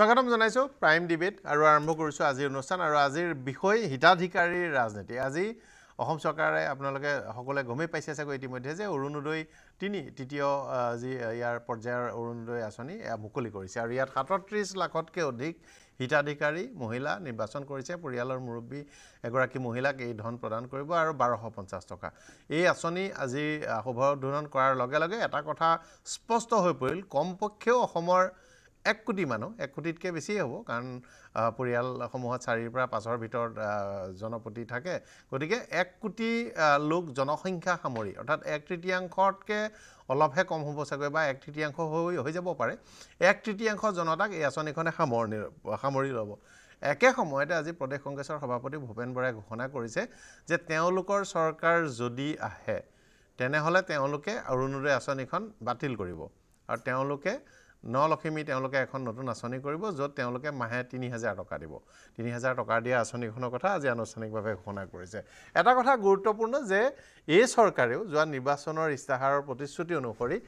স্বাগতম জনাইছোঁ prime debate আৰু আৰম্ভ কৰিছোঁ আজিৰ অনুষ্ঠান আৰু আজিৰ বিষয় হিতাধিকাৰীৰ ৰাজনীতি আজি অসম চৰকাৰে আপোনালোকে সকলোৱে গমেই পাইছে চাগৈ ইতিমধ্যে যে অৰুণোদয় তিনি তৃতীয় যি ইয়াৰ পৰ্যায়ৰ অৰুণোদয় আঁচনি এয়া মুকলি কৰিছে আৰু ইয়াত সাতত্ৰিছ লাখতকৈ অধিক হিতাধিকাৰী মহিলা নিৰ্বাচন কৰিছে পৰিয়ালৰ মুৰব্বী এগৰাকী মহিলাক এই ধন প্ৰদান কৰিব আৰু বাৰশ পঞ্চাছ টকা এই আঁচনি আজি শুভ উদ্বোধন কৰাৰ লগে লগে এটা কথা স্পষ্ট হৈ পৰিল কমপক্ষেও অসমৰ এক কোটি মানুহ এক কোটিতকৈ বেছিয়ে হ'ব কাৰণ পৰিয়ালসমূহত চাৰিৰ পৰা পাঁচৰ ভিতৰত জনপতি থাকে গতিকে এক কোটি লোক জনসংখ্যা সামৰি অৰ্থাৎ এক তৃতীয়াংশতকৈ অলপহে কম হ'ব চাগৈ বা এক তৃতীয়াংশ হৈ হৈ যাব পাৰে এক তৃতীয়াংশ জনতাক এই আঁচনিখনে সামৰণি সামৰি ল'ব একে সময়তে আজি প্ৰদেশ কংগ্ৰেছৰ সভাপতি ভূপেন বৰাই ঘোষণা কৰিছে যে তেওঁলোকৰ চৰকাৰ যদি আহে তেনেহ'লে তেওঁলোকে অৰুণোদয় আঁচনিখন বাতিল কৰিব আৰু তেওঁলোকে ন লখিমী তেওঁলোকে এখন নতুন আঁচনি কৰিব য'ত তেওঁলোকে মাহে তিনি হাজাৰ টকা দিব তিনি হাজাৰ টকা দিয়া আঁচনিখনৰ কথা আজি আনুষ্ঠানিকভাৱে ঘোষণা কৰিছে এটা কথা গুৰুত্বপূৰ্ণ যে এই চৰকাৰেও যোৱা নিৰ্বাচনৰ ইস্তাহাৰৰ প্ৰতিশ্ৰুতি অনুসৰি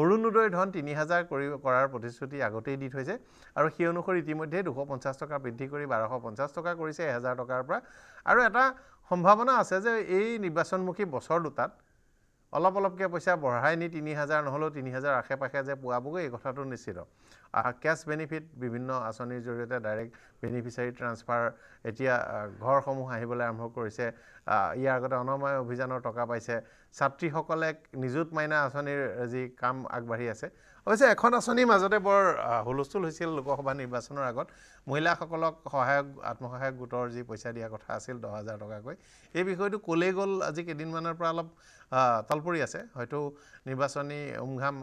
অৰুণোদয় ধন তিনি হাজাৰ কৰি কৰাৰ প্ৰতিশ্ৰুতি আগতেই দি থৈছে আৰু সেই অনুসৰি ইতিমধ্যেই দুশ পঞ্চাছ টকা বৃদ্ধি কৰি বাৰশ পঞ্চাছ টকা কৰিছে এহেজাৰ টকাৰ পৰা আৰু এটা সম্ভাৱনা আছে যে এই নিৰ্বাচনমুখী বছৰ দুটাত অলপ অলপকৈ পইচা বঢ়াই নি তিনি হাজাৰ নহ'লেও তিনি হাজাৰ আশে পাশে যে পোৱাবগৈ এই কথাটো নিশ্চিত কেছ বেনিফিট বিভিন্ন আঁচনিৰ জৰিয়তে ডাইৰেক্ট বেনিফিচাৰী ট্ৰান্সফাৰ এতিয়া ঘৰসমূহ আহিবলৈ আৰম্ভ কৰিছে ইয়াৰ আগতে অনাময় অভিযানৰ টকা পাইছে ছাত্ৰীসকলে নিযুত মাইনা আঁচনিৰ যি কাম আগবাঢ়ি আছে অৱশ্যে এখন আঁচনিৰ মাজতে বৰ হুলস্থুল হৈছিল লোকসভা নিৰ্বাচনৰ আগত মহিলাসকলক সহায়ক আত্মসহায়ক গোটৰ যি পইচা দিয়া কথা আছিল দহ হাজাৰ টকাকৈ এই বিষয়টো ক'লেই গ'ল আজি কেইদিনমানৰ পৰা অলপ তল পৰি আছে হয়তো নিৰ্বাচনী উমঘাম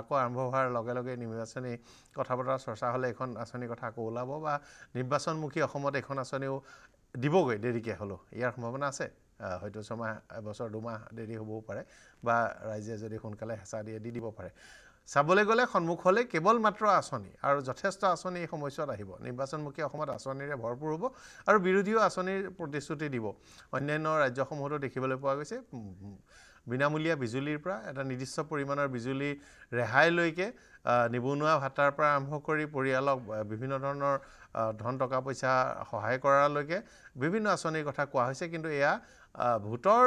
আকৌ আৰম্ভ হোৱাৰ লগে লগে নিৰ্বাচনী কথা বতৰা চৰ্চা হ'লে এইখন আঁচনিৰ কথা আকৌ ওলাব বা নিৰ্বাচনমুখী অসমত এইখন আঁচনিও দিবগৈ দেৰিকৈ হ'লেও ইয়াৰ সম্ভাৱনা আছে হয়তো ছমাহ এবছৰ দুমাহ দেৰি হ'বও পাৰে বা ৰাইজে যদি সোনকালে হেঁচা দিয়ে দি দিব পাৰে চাবলৈ গ'লে সন্মুখ হ'লে কেৱল মাত্ৰ আঁচনি আৰু যথেষ্ট আঁচনি এই সময়ছোৱাত আহিব নিৰ্বাচনমুখী অসমত আঁচনিৰে ভৰপূৰ হ'ব আৰু বিৰোধীও আঁচনিৰ প্ৰতিশ্ৰুতি দিব অন্যান্য ৰাজ্যসমূহতো দেখিবলৈ পোৱা গৈছে বিনামূলীয়া বিজুলীৰ পৰা এটা নিৰ্দিষ্ট পৰিমাণৰ বিজুলী ৰেহাইলৈকে নিবনুৱা ভাতাৰ পৰা আৰম্ভ কৰি পৰিয়ালক বিভিন্ন ধৰণৰ ধন টকা পইচা সহায় কৰালৈকে বিভিন্ন আঁচনিৰ কথা কোৱা হৈছে কিন্তু এয়া ভোটৰ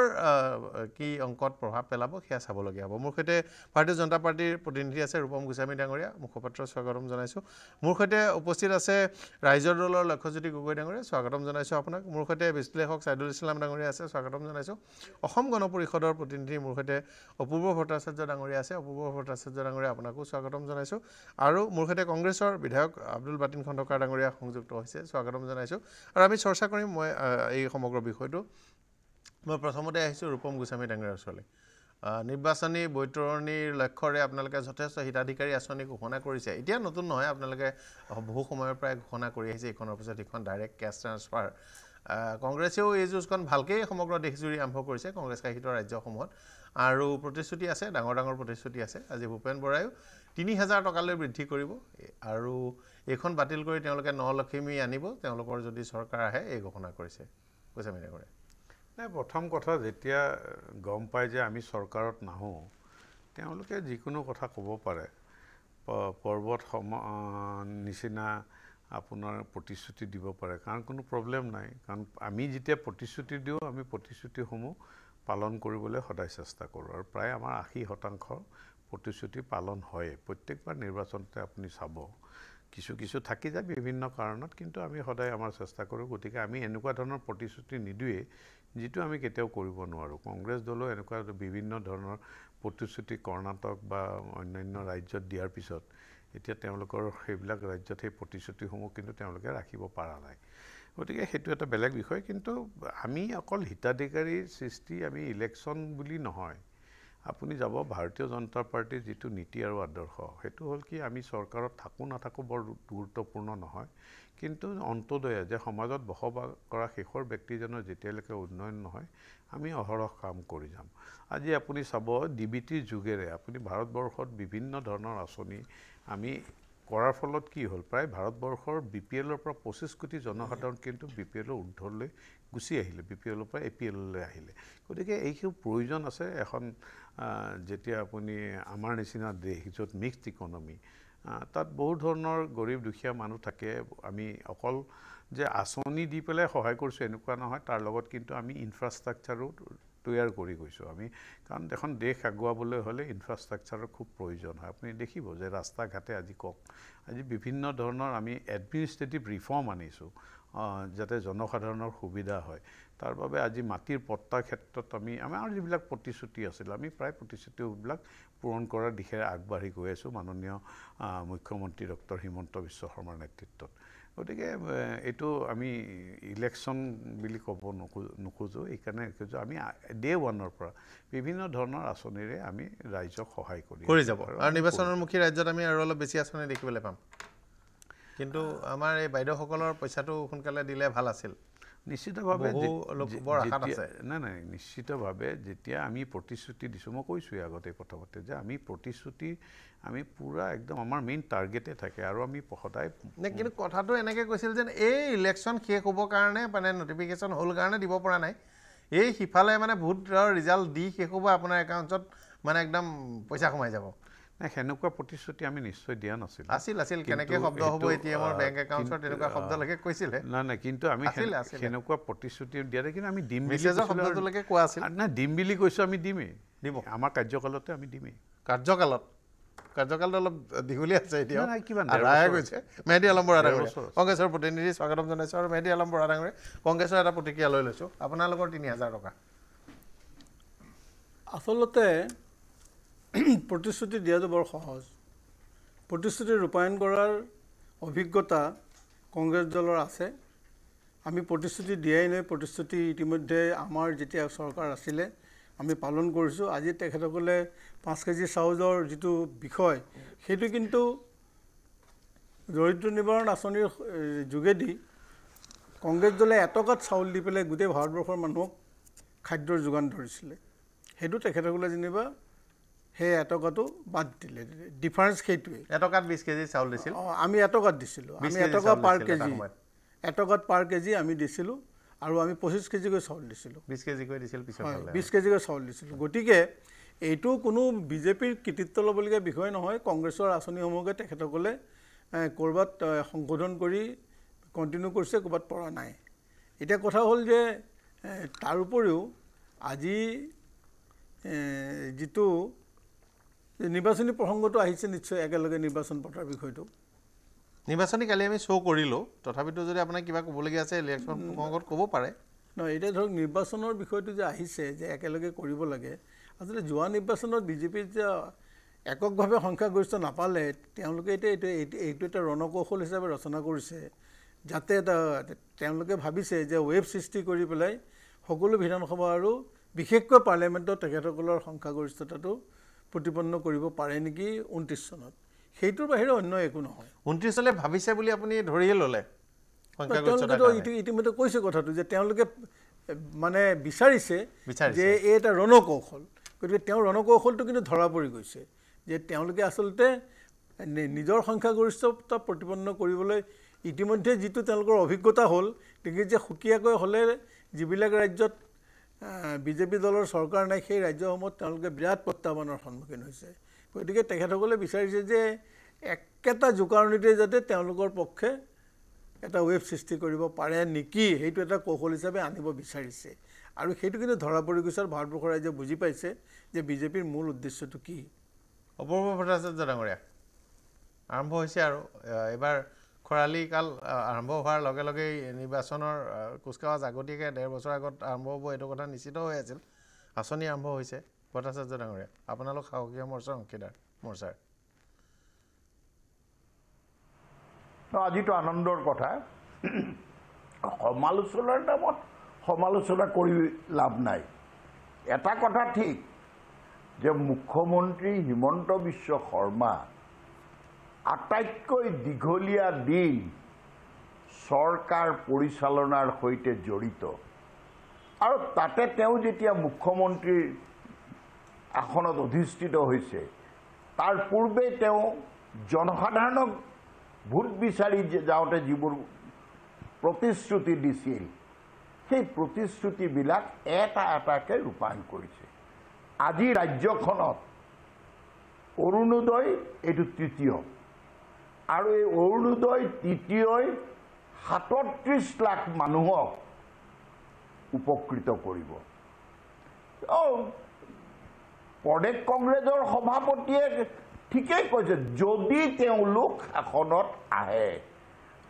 কি অংকত প্ৰভাৱ পেলাব সেয়া চাবলগীয়া হ'ব মোৰ সৈতে ভাৰতীয় জনতা পাৰ্টীৰ প্ৰতিনিধি আছে ৰূপম গোস্বামী ডাঙৰীয়া মুখপাত্ৰ স্বাগতম জনাইছোঁ মোৰ সৈতে উপস্থিত আছে ৰাইজৰ দলৰ লক্ষ্যজ্যোতি গগৈ ডাঙৰীয়া স্বাগতম জনাইছোঁ আপোনাক মোৰ সৈতে বিশ্লেষক ছাইদুল ইছলাম ডাঙৰীয়া আছে স্বাগতম জনাইছোঁ অসম গণ পৰিষদৰ প্ৰতিনিধি মোৰ সৈতে অপূৰ্ব ভট্টাচাৰ্য ডাঙৰীয়া আছে অপূৰ্ব ভট্টাচাৰ্য ডাঙৰীয়া আপোনাকো স্বাগতম জনাইছোঁ আৰু মোৰ সৈতে কংগ্ৰেছৰ বিধায়ক আব্দুল বাতিন খণ্ডকাৰ ডাঙৰীয়া সংযুক্ত হৈছে স্বাগতম জনাইছোঁ আৰু আমি চৰ্চা কৰিম মই এই সমগ্ৰ বিষয়টো মই প্ৰথমতে আহিছোঁ ৰূপম গোস্বামী ডাঙৰীয়াৰ ওচৰলৈ নিৰ্বাচনী বৈতৰণীৰ লক্ষ্যৰে আপোনালোকে যথেষ্ট হিতাধিকাৰী আঁচনি ঘোষণা কৰিছে এতিয়া নতুন নহয় আপোনালোকে বহু সময়ৰ পৰাই ঘোষণা কৰি আহিছে ইখনৰ পিছত সিখন ডাইৰেক্ট কেছ ট্ৰান্সফাৰ কংগ্ৰেছেও এই যুঁজখন ভালকেই সমগ্ৰ দেশজুৰি আৰম্ভ কৰিছে কংগ্ৰেছ শাসিত ৰাজ্যসমূহত আৰু প্ৰতিশ্ৰুতি আছে ডাঙৰ ডাঙৰ প্ৰতিশ্ৰুতি আছে আজি ভূপেন বৰায়ো তিনি হাজাৰ টকালৈ বৃদ্ধি কৰিব আৰু এইখন বাতিল কৰি তেওঁলোকে ন লক্ষ্মী আনিব তেওঁলোকৰ যদি চৰকাৰ আহে এই ঘোষণা কৰিছে গোস্বামী ডাঙৰীয়া নাই প্ৰথম কথা যেতিয়া গম পায় যে আমি চৰকাৰত নাহোঁ তেওঁলোকে যিকোনো কথা ক'ব পাৰে পৰ্বত সম নিচিনা আপোনাৰ প্ৰতিশ্ৰুতি দিব পাৰে কাৰণ কোনো প্ৰব্লেম নাই কাৰণ আমি যেতিয়া প্ৰতিশ্ৰুতি দিওঁ আমি প্ৰতিশ্ৰুতিসমূহ পালন কৰিবলৈ সদায় চেষ্টা কৰোঁ আৰু প্ৰায় আমাৰ আশী শতাংশ প্ৰতিশ্ৰুতি পালন হয়েই প্ৰত্যেকবাৰ নিৰ্বাচনতে আপুনি চাব কিছু কিছু থাকি যায় বিভিন্ন কাৰণত কিন্তু আমি সদায় আমাৰ চেষ্টা কৰোঁ গতিকে আমি এনেকুৱা ধৰণৰ প্ৰতিশ্ৰুতি নিদিয়েই যিটো আমি কেতিয়াও কৰিব নোৱাৰোঁ কংগ্ৰেছ দলেও এনেকুৱা বিভিন্ন ধৰণৰ প্ৰতিশ্ৰুতি কৰ্ণাটক বা অন্যান্য ৰাজ্যত দিয়াৰ পিছত এতিয়া তেওঁলোকৰ সেইবিলাক ৰাজ্যত সেই প্ৰতিশ্ৰুতিসমূহ কিন্তু তেওঁলোকে ৰাখিব পৰা নাই গতিকে সেইটো এটা বেলেগ বিষয় কিন্তু আমি অকল হিতাধিকাৰীৰ সৃষ্টি আমি ইলেকশ্যন বুলি নহয় আপুনি যাব ভাৰতীয় জনতা পাৰ্টীৰ যিটো নীতি আৰু আদৰ্শ সেইটো হ'ল কি আমি চৰকাৰত থাকোঁ নাথাকোঁ বৰ গুৰুত্বপূৰ্ণ নহয় কিন্তু অন্তোদয়ে যে সমাজত বসবাস কৰা শেষৰ ব্যক্তিজনৰ যেতিয়ালৈকে উন্নয়ন নহয় আমি অহৰহ কাম কৰি যাম আজি আপুনি চাব ডি বি টিৰ যোগেৰে আপুনি ভাৰতবৰ্ষত বিভিন্ন ধৰণৰ আঁচনি আমি কৰাৰ ফলত কি হ'ল প্ৰায় ভাৰতবৰ্ষৰ বি পি এলৰ পৰা পঁচিছ কোটি জনসাধাৰণ কিন্তু বি পি এলৰ উদ্ধৰলৈ গুচি আহিলে বি পি এলৰ পৰা এ পি এললৈ আহিলে গতিকে এইখিনি প্ৰয়োজন আছে এখন যেতিয়া আপুনি আমাৰ নিচিনা দেশ য'ত মিক্সড ইকনমি তাত বহুত ধৰণৰ গৰীব দুখীয়া মানুহ থাকে আমি অকল যে আঁচনি দি পেলাই সহায় কৰিছোঁ এনেকুৱা নহয় তাৰ লগত কিন্তু আমি ইনফ্ৰাষ্ট্ৰাকচাৰো তৈয়াৰ কৰি গৈছোঁ আমি কাৰণ এখন দেশ আগুৱাবলৈ হ'লে ইনফ্ৰাষ্ট্ৰাকচাৰৰ খুব প্ৰয়োজন হয় আপুনি দেখিব যে ৰাস্তা ঘাটে আজি কওক আজি বিভিন্ন ধৰণৰ আমি এডমিনিষ্ট্ৰেটিভ ৰিফৰ্ম আনিছোঁ যাতে জনসাধাৰণৰ সুবিধা হয় তাৰ বাবে আজি মাটিৰ পট্টাৰ ক্ষেত্ৰত আমি আমাৰ যিবিলাক প্ৰতিশ্ৰুতি আছিল আমি প্ৰায় প্ৰতিশ্ৰুতিবিলাক পূৰণ কৰাৰ দিশেৰে আগবাঢ়ি গৈ আছোঁ মাননীয় মুখ্যমন্ত্ৰী ডক্টৰ হিমন্ত বিশ্ব শৰ্মাৰ নেতৃত্বত গতিকে এইটো আমি ইলেকশ্যন বুলি ক'ব নোখো নোখোজোঁ এইকাৰণে খোজোঁ আমি ডে' ওৱানৰ পৰা বিভিন্ন ধৰণৰ আঁচনিৰে আমি ৰাইজক সহায় কৰি কৰি যাব আৰু নিৰ্বাচনমুখী ৰাজ্যত আমি আৰু অলপ বেছি আঁচনি দেখিবলৈ পাম কিন্তু আমাৰ এই বাইদেউসকলৰ পইচাটো সোনকালে দিলে ভাল আছিল নিশ্চিতভাৱে নাই নাই নিশ্চিতভাৱে যেতিয়া আমি প্ৰতিশ্ৰুতি দিছোঁ মই কৈছোঁৱেই আগতে প্ৰথমতে যে আমি প্ৰতিশ্ৰুতি আমি পূৰা একদম আমাৰ মেইন টাৰ্গেটে থাকে আৰু আমি সদায় কিন্তু কথাটো এনেকৈ কৈছিল যে এই ইলেকশ্যন শেষ হ'বৰ কাৰণে মানে ন'টিফিকেশ্যন হ'ল কাৰণে দিব পৰা নাই এই সিফালে মানে ভোটৰ ৰিজাল্ট দি শেষ হ'ব আপোনাৰ একাউণ্টছত মানে একদম পইচা সোমাই যাব সেনেকুৱা প্ৰতিশ্ৰুতি আমি নিশ্চয় দিয়া নাছিলোঁ আছিল আছিল কেনেকৈ শব্দ হ'ব এ টি এমৰ বেংক একাউণ্টৰ তেনেকুৱা শব্দলৈকে কৈছিলে নাই নাই কিন্তু আমি সেনেকুৱা প্ৰতিশ্ৰুতি দিয়াৰে কিন্তু আমি দিম শব্দটোলৈকে কোৱা আছিল নাই দিম বুলি কৈছোঁ আমি দিমেই দিম আমাৰ কাৰ্যকালতে আমি দিমেই কাৰ্যকালত কাৰ্যকালটো অলপ দীঘলীয়া আছে এতিয়া কিমান গৈছে মেহেদি আলম বৰা ডাঙৰীয়া কংগ্ৰেছৰ প্ৰতিনিধি স্বাগতম জনাইছোঁ আৰু মেহেদি আলম বৰা ডাঙৰীয়া কংগ্ৰেছৰ এটা প্ৰতিক্ৰিয়া লৈ লৈছোঁ আপোনালোকৰ তিনি হাজাৰ টকা আচলতে প্ৰতিশ্ৰুতি দিয়াটো বৰ সহজ প্ৰতিশ্ৰুতি ৰূপায়ণ কৰাৰ অভিজ্ঞতা কংগ্ৰেছ দলৰ আছে আমি প্ৰতিশ্ৰুতি দিয়াই নাই প্ৰতিশ্ৰুতি ইতিমধ্যে আমাৰ যেতিয়া চৰকাৰ আছিলে আমি পালন কৰিছোঁ আজি তেখেতসকলে পাঁচ কেজি চাউলৰ যিটো বিষয় সেইটো কিন্তু দৰিদ্ৰ নিবাৰণ আঁচনিৰ যোগেদি কংগ্ৰেছ দলে এটকাত চাউল দি পেলাই গোটেই ভাৰতবৰ্ষৰ মানুহক খাদ্যৰ যোগান ধৰিছিলে সেইটো তেখেতসকলে যেনিবা সেই এটকাটো বাদ দিলে ডিফাৰেঞ্চ সেইটোৱে এটকাত বিছ কেজি চাউল দিছিল আমি এটকাত দিছিলোঁ আমি এটকা পাৰ কেজি এটকাত পাৰ কেজি আমি দিছিলোঁ আৰু আমি পঁচিছ কেজিকৈ চাউল দিছিলোঁ বিছ কেজিকৈ দিছিলোঁ হয় বিছ কেজিকৈ চাউল দিছিলোঁ গতিকে এইটো কোনো বিজেপিৰ কৃতিত্ব ল'বলগীয়া বিষয় নহয় কংগ্ৰেছৰ আঁচনিসমূহকে তেখেতসকলে ক'ৰবাত সংশোধন কৰি কণ্টিনিউ কৰিছে ক'ৰবাত পৰা নাই এতিয়া কথা হ'ল যে তাৰ উপৰিও আজি যিটো যে নিৰ্বাচনী প্ৰসঙ্গটো আহিছে নিশ্চয় একেলগে নিৰ্বাচন পতাৰ বিষয়টো নিৰ্বাচনী কালি আমি শ্ব' কৰিলোঁ তথাপিতো যদি আপোনাৰ কিবা ক'বলগীয়া আছে ইলেকশ্যন প্ৰসঙ্গত কব পাৰে নহয় এতিয়া ধৰক নিৰ্বাচনৰ বিষয়টো যে আহিছে যে একেলগে কৰিব লাগে আসলে যা নিৰ্বাচন বিজেপিৰ যে এককভাৱে সংখ্যাগৰিষ্ঠ নাপালে তেওঁলোকে এতিয়া এইটো এইটো এটা ৰণকৌশল হিচাপে ৰচনা কৰিছে যাতে এটা তেওঁলোকে ভাবিছে যে ৱেব সৃষ্টি কৰি পেলাই সকলো বিধানসভা আৰু বিশেষকৈ পাৰ্লিয়ামেণ্টত তেখেতসকলৰ সংখ্যাগৰিষ্ঠতাটো প্ৰতিপন্ন কৰিব পাৰে নেকি ঊনত্ৰিছ চনত সেইটোৰ বাহিৰে অন্য একো নহয় ঊনত্ৰিছ চনে ভাবিছে বুলি আপুনি ধৰিয়ে ল'লে তেওঁলোকেতো ইতি ইতিমধ্যে কৈছে কথাটো যে তেওঁলোকে মানে বিচাৰিছে যে এই এটা ৰণকৌশল গতিকে তেওঁৰ ৰণকৌশলটো কিন্তু ধৰা পৰি গৈছে যে তেওঁলোকে আচলতে নিজৰ সংখ্যাগৰিষ্ঠতা প্ৰতিপন্ন কৰিবলৈ ইতিমধ্যে যিটো তেওঁলোকৰ অভিজ্ঞতা হ'ল তেওঁলোকে যে সুকীয়াকৈ হ'লে যিবিলাক ৰাজ্যত বিজেপি দলৰ চৰকাৰ নাই সেই ৰাজ্যসমূহত তেওঁলোকে বিৰাট প্ৰত্যাহ্বানৰ সন্মুখীন হৈছে গতিকে তেখেতসকলে বিচাৰিছে যে একেটা জোকাৰণিতে যাতে তেওঁলোকৰ পক্ষে এটা ৱেব সৃষ্টি কৰিব পাৰে নেকি সেইটো এটা কৌশল হিচাপে আনিব বিচাৰিছে আৰু সেইটো কিন্তু ধৰা পৰি গৈছে আৰু ভাৰতবৰ্ষৰ ৰাইজে বুজি পাইছে যে বিজেপিৰ মূল উদ্দেশ্যটো কি অপূৰ্ব ভট্টাচাৰ্য ডাঙৰীয়া আৰম্ভ হৈছে আৰু এইবাৰ খৰালি কাল আৰম্ভ হোৱাৰ লগে লগেই নিৰ্বাচনৰ কুচকাৱাজ আগতীয়াকৈ ডেৰ বছৰ আগত আৰম্ভ হ'ব এইটো কথা নিশ্চিত হৈ আছিল আঁচনি আৰম্ভ হৈছে ভট্টাচাৰ্য ডাঙৰীয়া আপোনালোক সাহসীয় মৰ্চাৰ অংশীদাৰ মৰ্চাৰ আজিতো আনন্দৰ কথা সমালোচনাৰ নামত সমালোচনা কৰি লাভ নাই এটা কথা ঠিক যে মুখ্যমন্ত্ৰী হিমন্ত বিশ্ব শৰ্মা আটাইতকৈ দীঘলীয়া দিন চৰকাৰ পৰিচালনাৰ সৈতে জড়িত আৰু তাতে তেওঁ যেতিয়া মুখ্যমন্ত্ৰীৰ আসনত অধিষ্ঠিত হৈছে তাৰ পূৰ্বে তেওঁ জনসাধাৰণক ভোট বিচাৰি যাওঁতে যিবোৰ প্ৰতিশ্ৰুতি দিছিল সেই প্ৰতিশ্ৰুতিবিলাক এটা এটাকৈ ৰূপায়ণ কৰিছে আজি ৰাজ্যখনত অৰুণোদয় এইটো তৃতীয় আৰু এই অৰুণোদয় তৃতীয়ই সাতত্ৰিছ লাখ মানুহক উপকৃত কৰিব প্ৰদেশ কংগ্ৰেছৰ সভাপতিয়ে ঠিকেই কৈছে যদি তেওঁলোক শাসনত আহে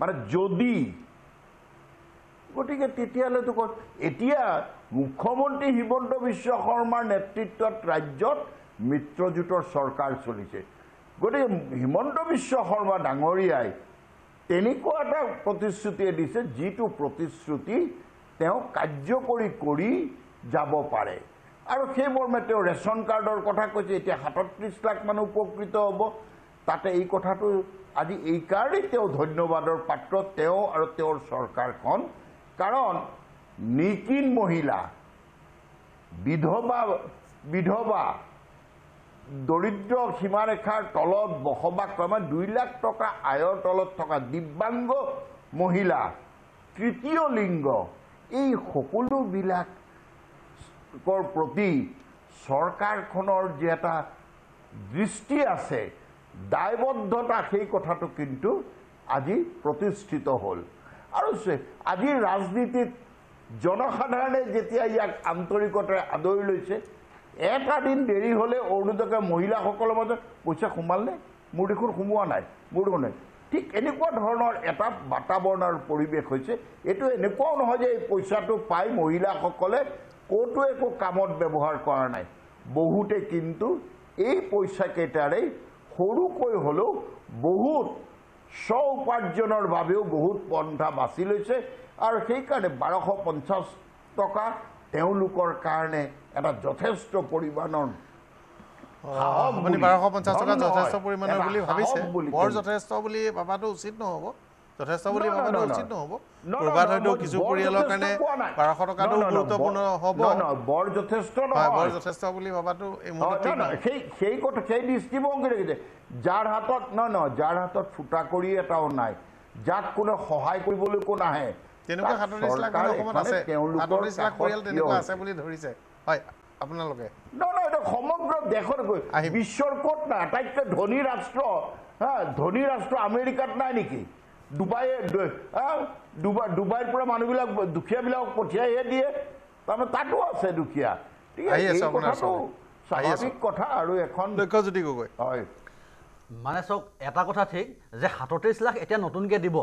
মানে যদি গতিকে তেতিয়ালৈতো কৈছে এতিয়া মুখ্যমন্ত্ৰী হিমন্ত বিশ্ব শৰ্মাৰ নেতৃত্বত ৰাজ্যত মিত্ৰজোঁটৰ চৰকাৰ চলিছে গতিকে হিমন্ত বিশ্ব শৰ্মা ডাঙৰীয়াই তেনেকুৱা এটা প্ৰতিশ্ৰুতিয়ে দিছে যিটো প্ৰতিশ্ৰুতি তেওঁ কাৰ্যকৰী কৰি যাব পাৰে আৰু সেই মৰ্মে তেওঁ ৰেচন কাৰ্ডৰ কথা কৈছে এতিয়া সাতত্ৰিছ লাখ মানুহ উপকৃত হ'ব তাতে এই কথাটো আজি এইকাৰণেই তেওঁ ধন্যবাদৰ পাত্ৰ তেওঁ আৰু তেওঁৰ চৰকাৰখন কাৰণ নিকিন মহিলা বিধৱা বিধৱা দৰিদ্ৰ সীমাৰেখাৰ তলত বসবাস কৰা মানে দুই লাখ টকা আয়ৰ তলত থকা দিব্যাংগ মহিলা তৃতীয় লিংগ এই সকলোবিলাকৰ প্ৰতি চৰকাৰখনৰ যি এটা দৃষ্টি আছে দায়বদ্ধতা সেই কথাটো কিন্তু আজি প্ৰতিষ্ঠিত হ'ল আৰু আজিৰ ৰাজনীতিত জনসাধাৰণে যেতিয়া ইয়াক আন্তৰিকতাৰে আদৰি লৈছে এটা দিন দেৰি হ'লে অৰুণোদয়কে মহিলাসকলৰ মাজত পইচা সোমালনে মোৰ দেখোন সোমোৱা নাই মোৰ দেখোন নাই ঠিক এনেকুৱা ধৰণৰ এটা বাতাৱৰণ আৰু পৰিৱেশ হৈছে এইটো এনেকুৱাও নহয় যে এই পইচাটো পাই মহিলাসকলে ক'তো একো কামত ব্যৱহাৰ কৰা নাই বহুতে কিন্তু এই পইচাকেইটাৰেই সৰুকৈ হ'লেও বহুত স্ব উপাৰ্জনৰ বাবেও বহুত পন্থা বাছি লৈছে আৰু সেইকাৰণে বাৰশ পঞ্চাছ টকা তেওঁলোকৰ কাৰণে এটা যথেষ্ট পৰিমাণৰ যাৰ হাতত নহয় নহয় যাৰ হাতত ফুটা কৰি এটাও নাই যাক কোনে সহায় কৰিবলৈকো নাহে তেনেকুৱা সাতত্ৰিশ লাখ অসমত আছে সাতত্ৰিশ লাখ পৰিয়াল তেনেকুৱা আছে বুলি ধৰিছে হয় আপোনালোকে সমগ্ৰ দেশৰ গৈ আহি বিশ্বৰ ক'ত নাই আটাইতকৈ ধনী ৰাষ্ট্ৰ হা ধনী ৰাষ্ট্ৰ আমেৰিকাত নাই নেকি ডুবাই ডুবাই ডুবাইৰ পৰা মানুহবিলাক দুখীয়াবিলাকক পঠিয়াইহে দিয়ে তাৰমানে তাতো আছে দুখীয়া স্বাভাৱিক কথা আৰু এখন দক্ষজ্যোতি গগৈ হয় মানে চাওক এটা কথা ঠিক যে সাতত্ৰিশ লাখ এতিয়া নতুনকৈ দিব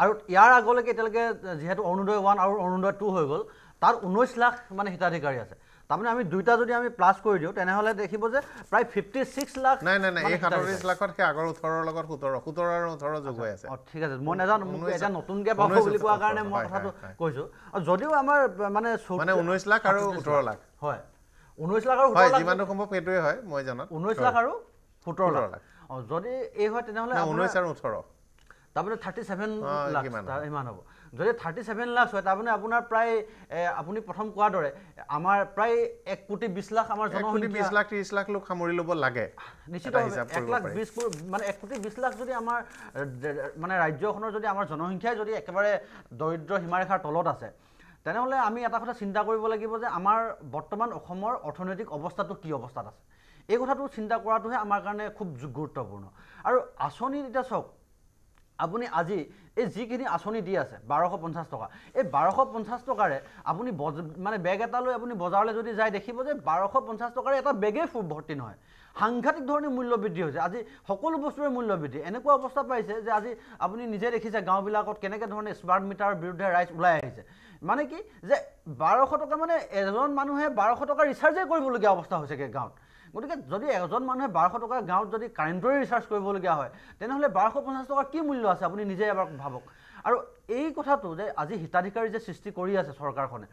আৰু ইয়াৰ আগলৈকে এতিয়ালৈকে যিহেতু অৰুণোদয় ওৱান আৰু অৰুণোদয় টু হৈ গ'ল তাত ঊনৈছ লাখ মানে হিতাধিকাৰী আছে তাৰমানে আমি দুইটা যদি আমি প্লাছ কৰি দিওঁ তেনেহ'লে দেখিব যে প্ৰায় ফিফটি ছিক্স লাখ নাই নাই নাই সাতত্ৰিছ লাখত সেই আগৰ ওঠৰৰ লগত সোতৰ সোতৰ আৰু ওঠৰ যোগ হৈ আছে অঁ ঠিক আছে মই নাজানো এতিয়া নতুনকৈ পাব বুলি কোৱাৰ কাৰণে মই কথাটো কৈছোঁ আৰু যদিও আমাৰ মানে মানে ঊনৈছ লাখ আৰু ওঠৰ লাখ হয় ঊনৈছ লাখ আৰু হয় যিমানটো সম্ভৱ সেইটোৱে হয় মই জনাত ঊনৈছ লাখ আৰু সোতৰ লাখ অঁ যদি এই হয় তেনেহ'লে ঊনৈছ আৰু ওঠৰ তাৰমানে থাৰ্টি ছেভেন লাখ ইমান হ'ব যদি থাৰ্টি ছেভেন লাখ হয় তাৰমানে আপোনাৰ প্ৰায় আপুনি প্ৰথম কোৱাৰ দৰে আমাৰ প্ৰায় এক কোটি বিছ লাখ আমাৰ জনসংখ্যা বিশ লাখ ত্ৰিছ লাখ লোক সামৰি ল'ব লাগে নিশ্চিত এক লাখ বিশ মানে এক কোটি বিছ লাখ যদি আমাৰ মানে ৰাজ্যখনৰ যদি আমাৰ জনসংখ্যাই যদি একেবাৰে দৰিদ্ৰ সীমাৰেখাৰ তলত আছে তেনেহ'লে আমি এটা কথা চিন্তা কৰিব লাগিব যে আমাৰ বৰ্তমান অসমৰ অৰ্থনৈতিক অৱস্থাটো কি অৱস্থাত আছে এই কথাটো চিন্তা কৰাটোহে আমাৰ কাৰণে খুব গুৰুত্বপূৰ্ণ আৰু আঁচনি এতিয়া চাওক আপুনি আজি এই যিখিনি আঁচনি দি আছে বাৰশ পঞ্চাছ টকা এই বাৰশ পঞ্চাছ টকাৰে আপুনি বজ মানে বেগ এটা লৈ আপুনি বজাৰলৈ যদি যায় দেখিব যে বাৰশ পঞ্চাছ টকাৰে এটা বেগেই ভৰ্তি নহয় সাংঘাতিক ধৰণে মূল্য বৃদ্ধি হৈছে আজি সকলো বস্তুৰে মূল্য বৃদ্ধি এনেকুৱা অৱস্থা পাইছে যে আজি আপুনি নিজে দেখিছে গাঁওবিলাকত কেনেকৈ ধৰণে স্মাৰ্ট মিটাৰৰ বিৰুদ্ধে ৰাইজ ওলাই আহিছে মানে কি যে বাৰশ টকা মানে এজন মানুহে বাৰশ টকা ৰিচাৰ্জেই কৰিবলগীয়া অৱস্থা হৈছেগৈ গাঁৱত গতিকে যদি এজন মানুহে বাৰশ টকা গাঁৱত যদি কাৰেণ্টৰে ৰিচাৰ্জ কৰিবলগীয়া হয় তেনেহ'লে বাৰশ পঞ্চাছ টকাৰ কি মূল্য আছে আপুনি নিজে এবাৰ ভাবক আৰু এই কথাটো যে আজি হিতাধিকাৰী যে সৃষ্টি কৰি আছে চৰকাৰখনে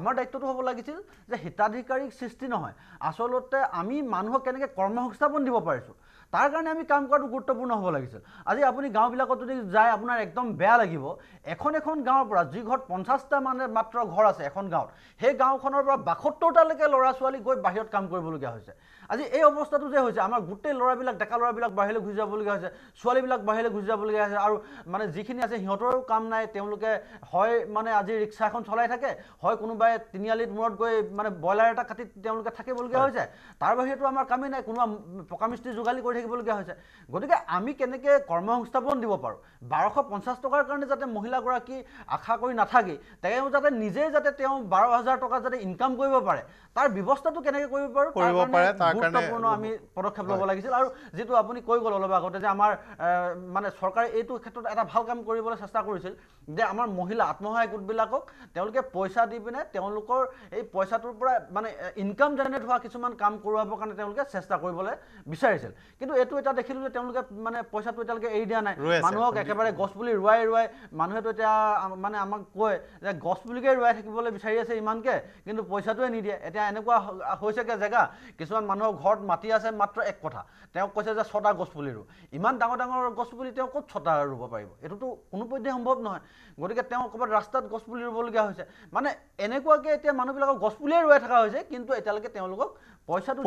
আমাৰ দায়িত্বটো হ'ব লাগিছিল যে হিতাধিকাৰীক সৃষ্টি নহয় আচলতে আমি মানুহক কেনেকৈ কৰ্মসংস্থাপন দিব পাৰিছোঁ তাৰ কাৰণে আমি কাম কৰাটো গুৰুত্বপূৰ্ণ হ'ব লাগিছিল আজি আপুনি গাঁওবিলাকত যদি যায় আপোনাৰ একদম বেয়া লাগিব এখন এখন গাঁৱৰ পৰা যি ঘৰত পঞ্চাছটা মানে মাত্ৰ ঘৰ আছে এখন গাঁৱত সেই গাঁওখনৰ পৰা বাসত্তৰটালৈকে ল'ৰা ছোৱালী গৈ বাহিৰত কাম কৰিবলগীয়া হৈছে আজি এই অৱস্থাটো যে হৈছে আমাৰ গোটেই ল'ৰাবিলাক ডেকা ল'ৰাবিলাক বাহিৰলৈ ঘূৰি যাবলগীয়া হৈছে ছোৱালীবিলাক বাহিৰলৈ ঘূৰি যাবলগীয়া হৈছে আৰু মানে যিখিনি আছে সিহঁতৰো কাম নাই তেওঁলোকে হয় মানে আজি ৰিক্সা এখন চলাই থাকে হয় কোনোবাই তিনিআলিত মূৰত গৈ মানে ব্ৰইলাৰ এটা কাটি তেওঁলোকে থাকিবলগীয়া হৈছে তাৰ বাহিৰেতো আমাৰ কামেই নাই কোনোবা পকা মিস্ত্ৰী যোগালি কৰি থাকিবলগীয়া হৈছে গতিকে আমি কেনেকৈ কৰ্ম সংস্থাপন দিব পাৰোঁ বাৰশ পঞ্চাছ টকাৰ কাৰণে যাতে মহিলাগৰাকী আশা কৰি নাথাকি তেওঁ যাতে নিজেই যাতে তেওঁ বাৰ হাজাৰ টকা যাতে ইনকাম কৰিব পাৰে তাৰ ব্যৱস্থাটো কেনেকৈ কৰিব পাৰোঁ কৰিব পাৰে গুৰুত্বপূৰ্ণ আমি পদক্ষেপ ল'ব লাগিছিল আৰু যিটো আপুনি কৈ গ'ল অলপ আগতে যে আমাৰ মানে চৰকাৰে এইটো ক্ষেত্ৰত এটা ভাল কাম কৰিবলৈ চেষ্টা কৰিছিল যে আমাৰ মহিলা আত্মসহায়ক গোটবিলাকক তেওঁলোকে পইচা দি পিনে তেওঁলোকৰ এই পইচাটোৰ পৰা মানে ইনকাম জেনেৰেট হোৱা কিছুমান কাম কৰোৱাবৰ কাৰণে তেওঁলোকে চেষ্টা কৰিবলৈ বিচাৰিছিল কিন্তু এইটো এতিয়া দেখিলোঁ যে তেওঁলোকে মানে পইচাটো এতিয়ালৈকে এৰি দিয়া নাই মানুহক একেবাৰে গছপুলি ৰুৱাই ৰুৱাই মানুহেতো এতিয়া মানে আমাক কয় যে গছপুলিকে ৰুৱাই থাকিবলৈ বিচাৰি আছে ইমানকৈ কিন্তু পইচাটোৱে নিদিয়ে এতিয়া এনেকুৱা হৈছেগৈ জেগা কিছুমান মানুহক তেওঁ ঘৰত মাটি আছে মাত্ৰ এক কথা তেওঁ কৈছে যে ছটা গছপুলি ৰু ইমান ডাঙৰ ডাঙৰ গছ পুলি তেওঁ ক'ত ছটা ৰুব পাৰিব এইটোতো কোনোপধ্যে সম্ভৱ নহয় গতিকে তেওঁ ক'ৰবাত ৰাস্তাত গছ পুলি ৰুবলগীয়া হৈছে মানে এনেকুৱাকে এতিয়া মানুহবিলাকক পুলিয়ে ৰুৱাই থকা হৈছে কিন্তু এতিয়ালৈকে তেওঁলোকক পইচাটো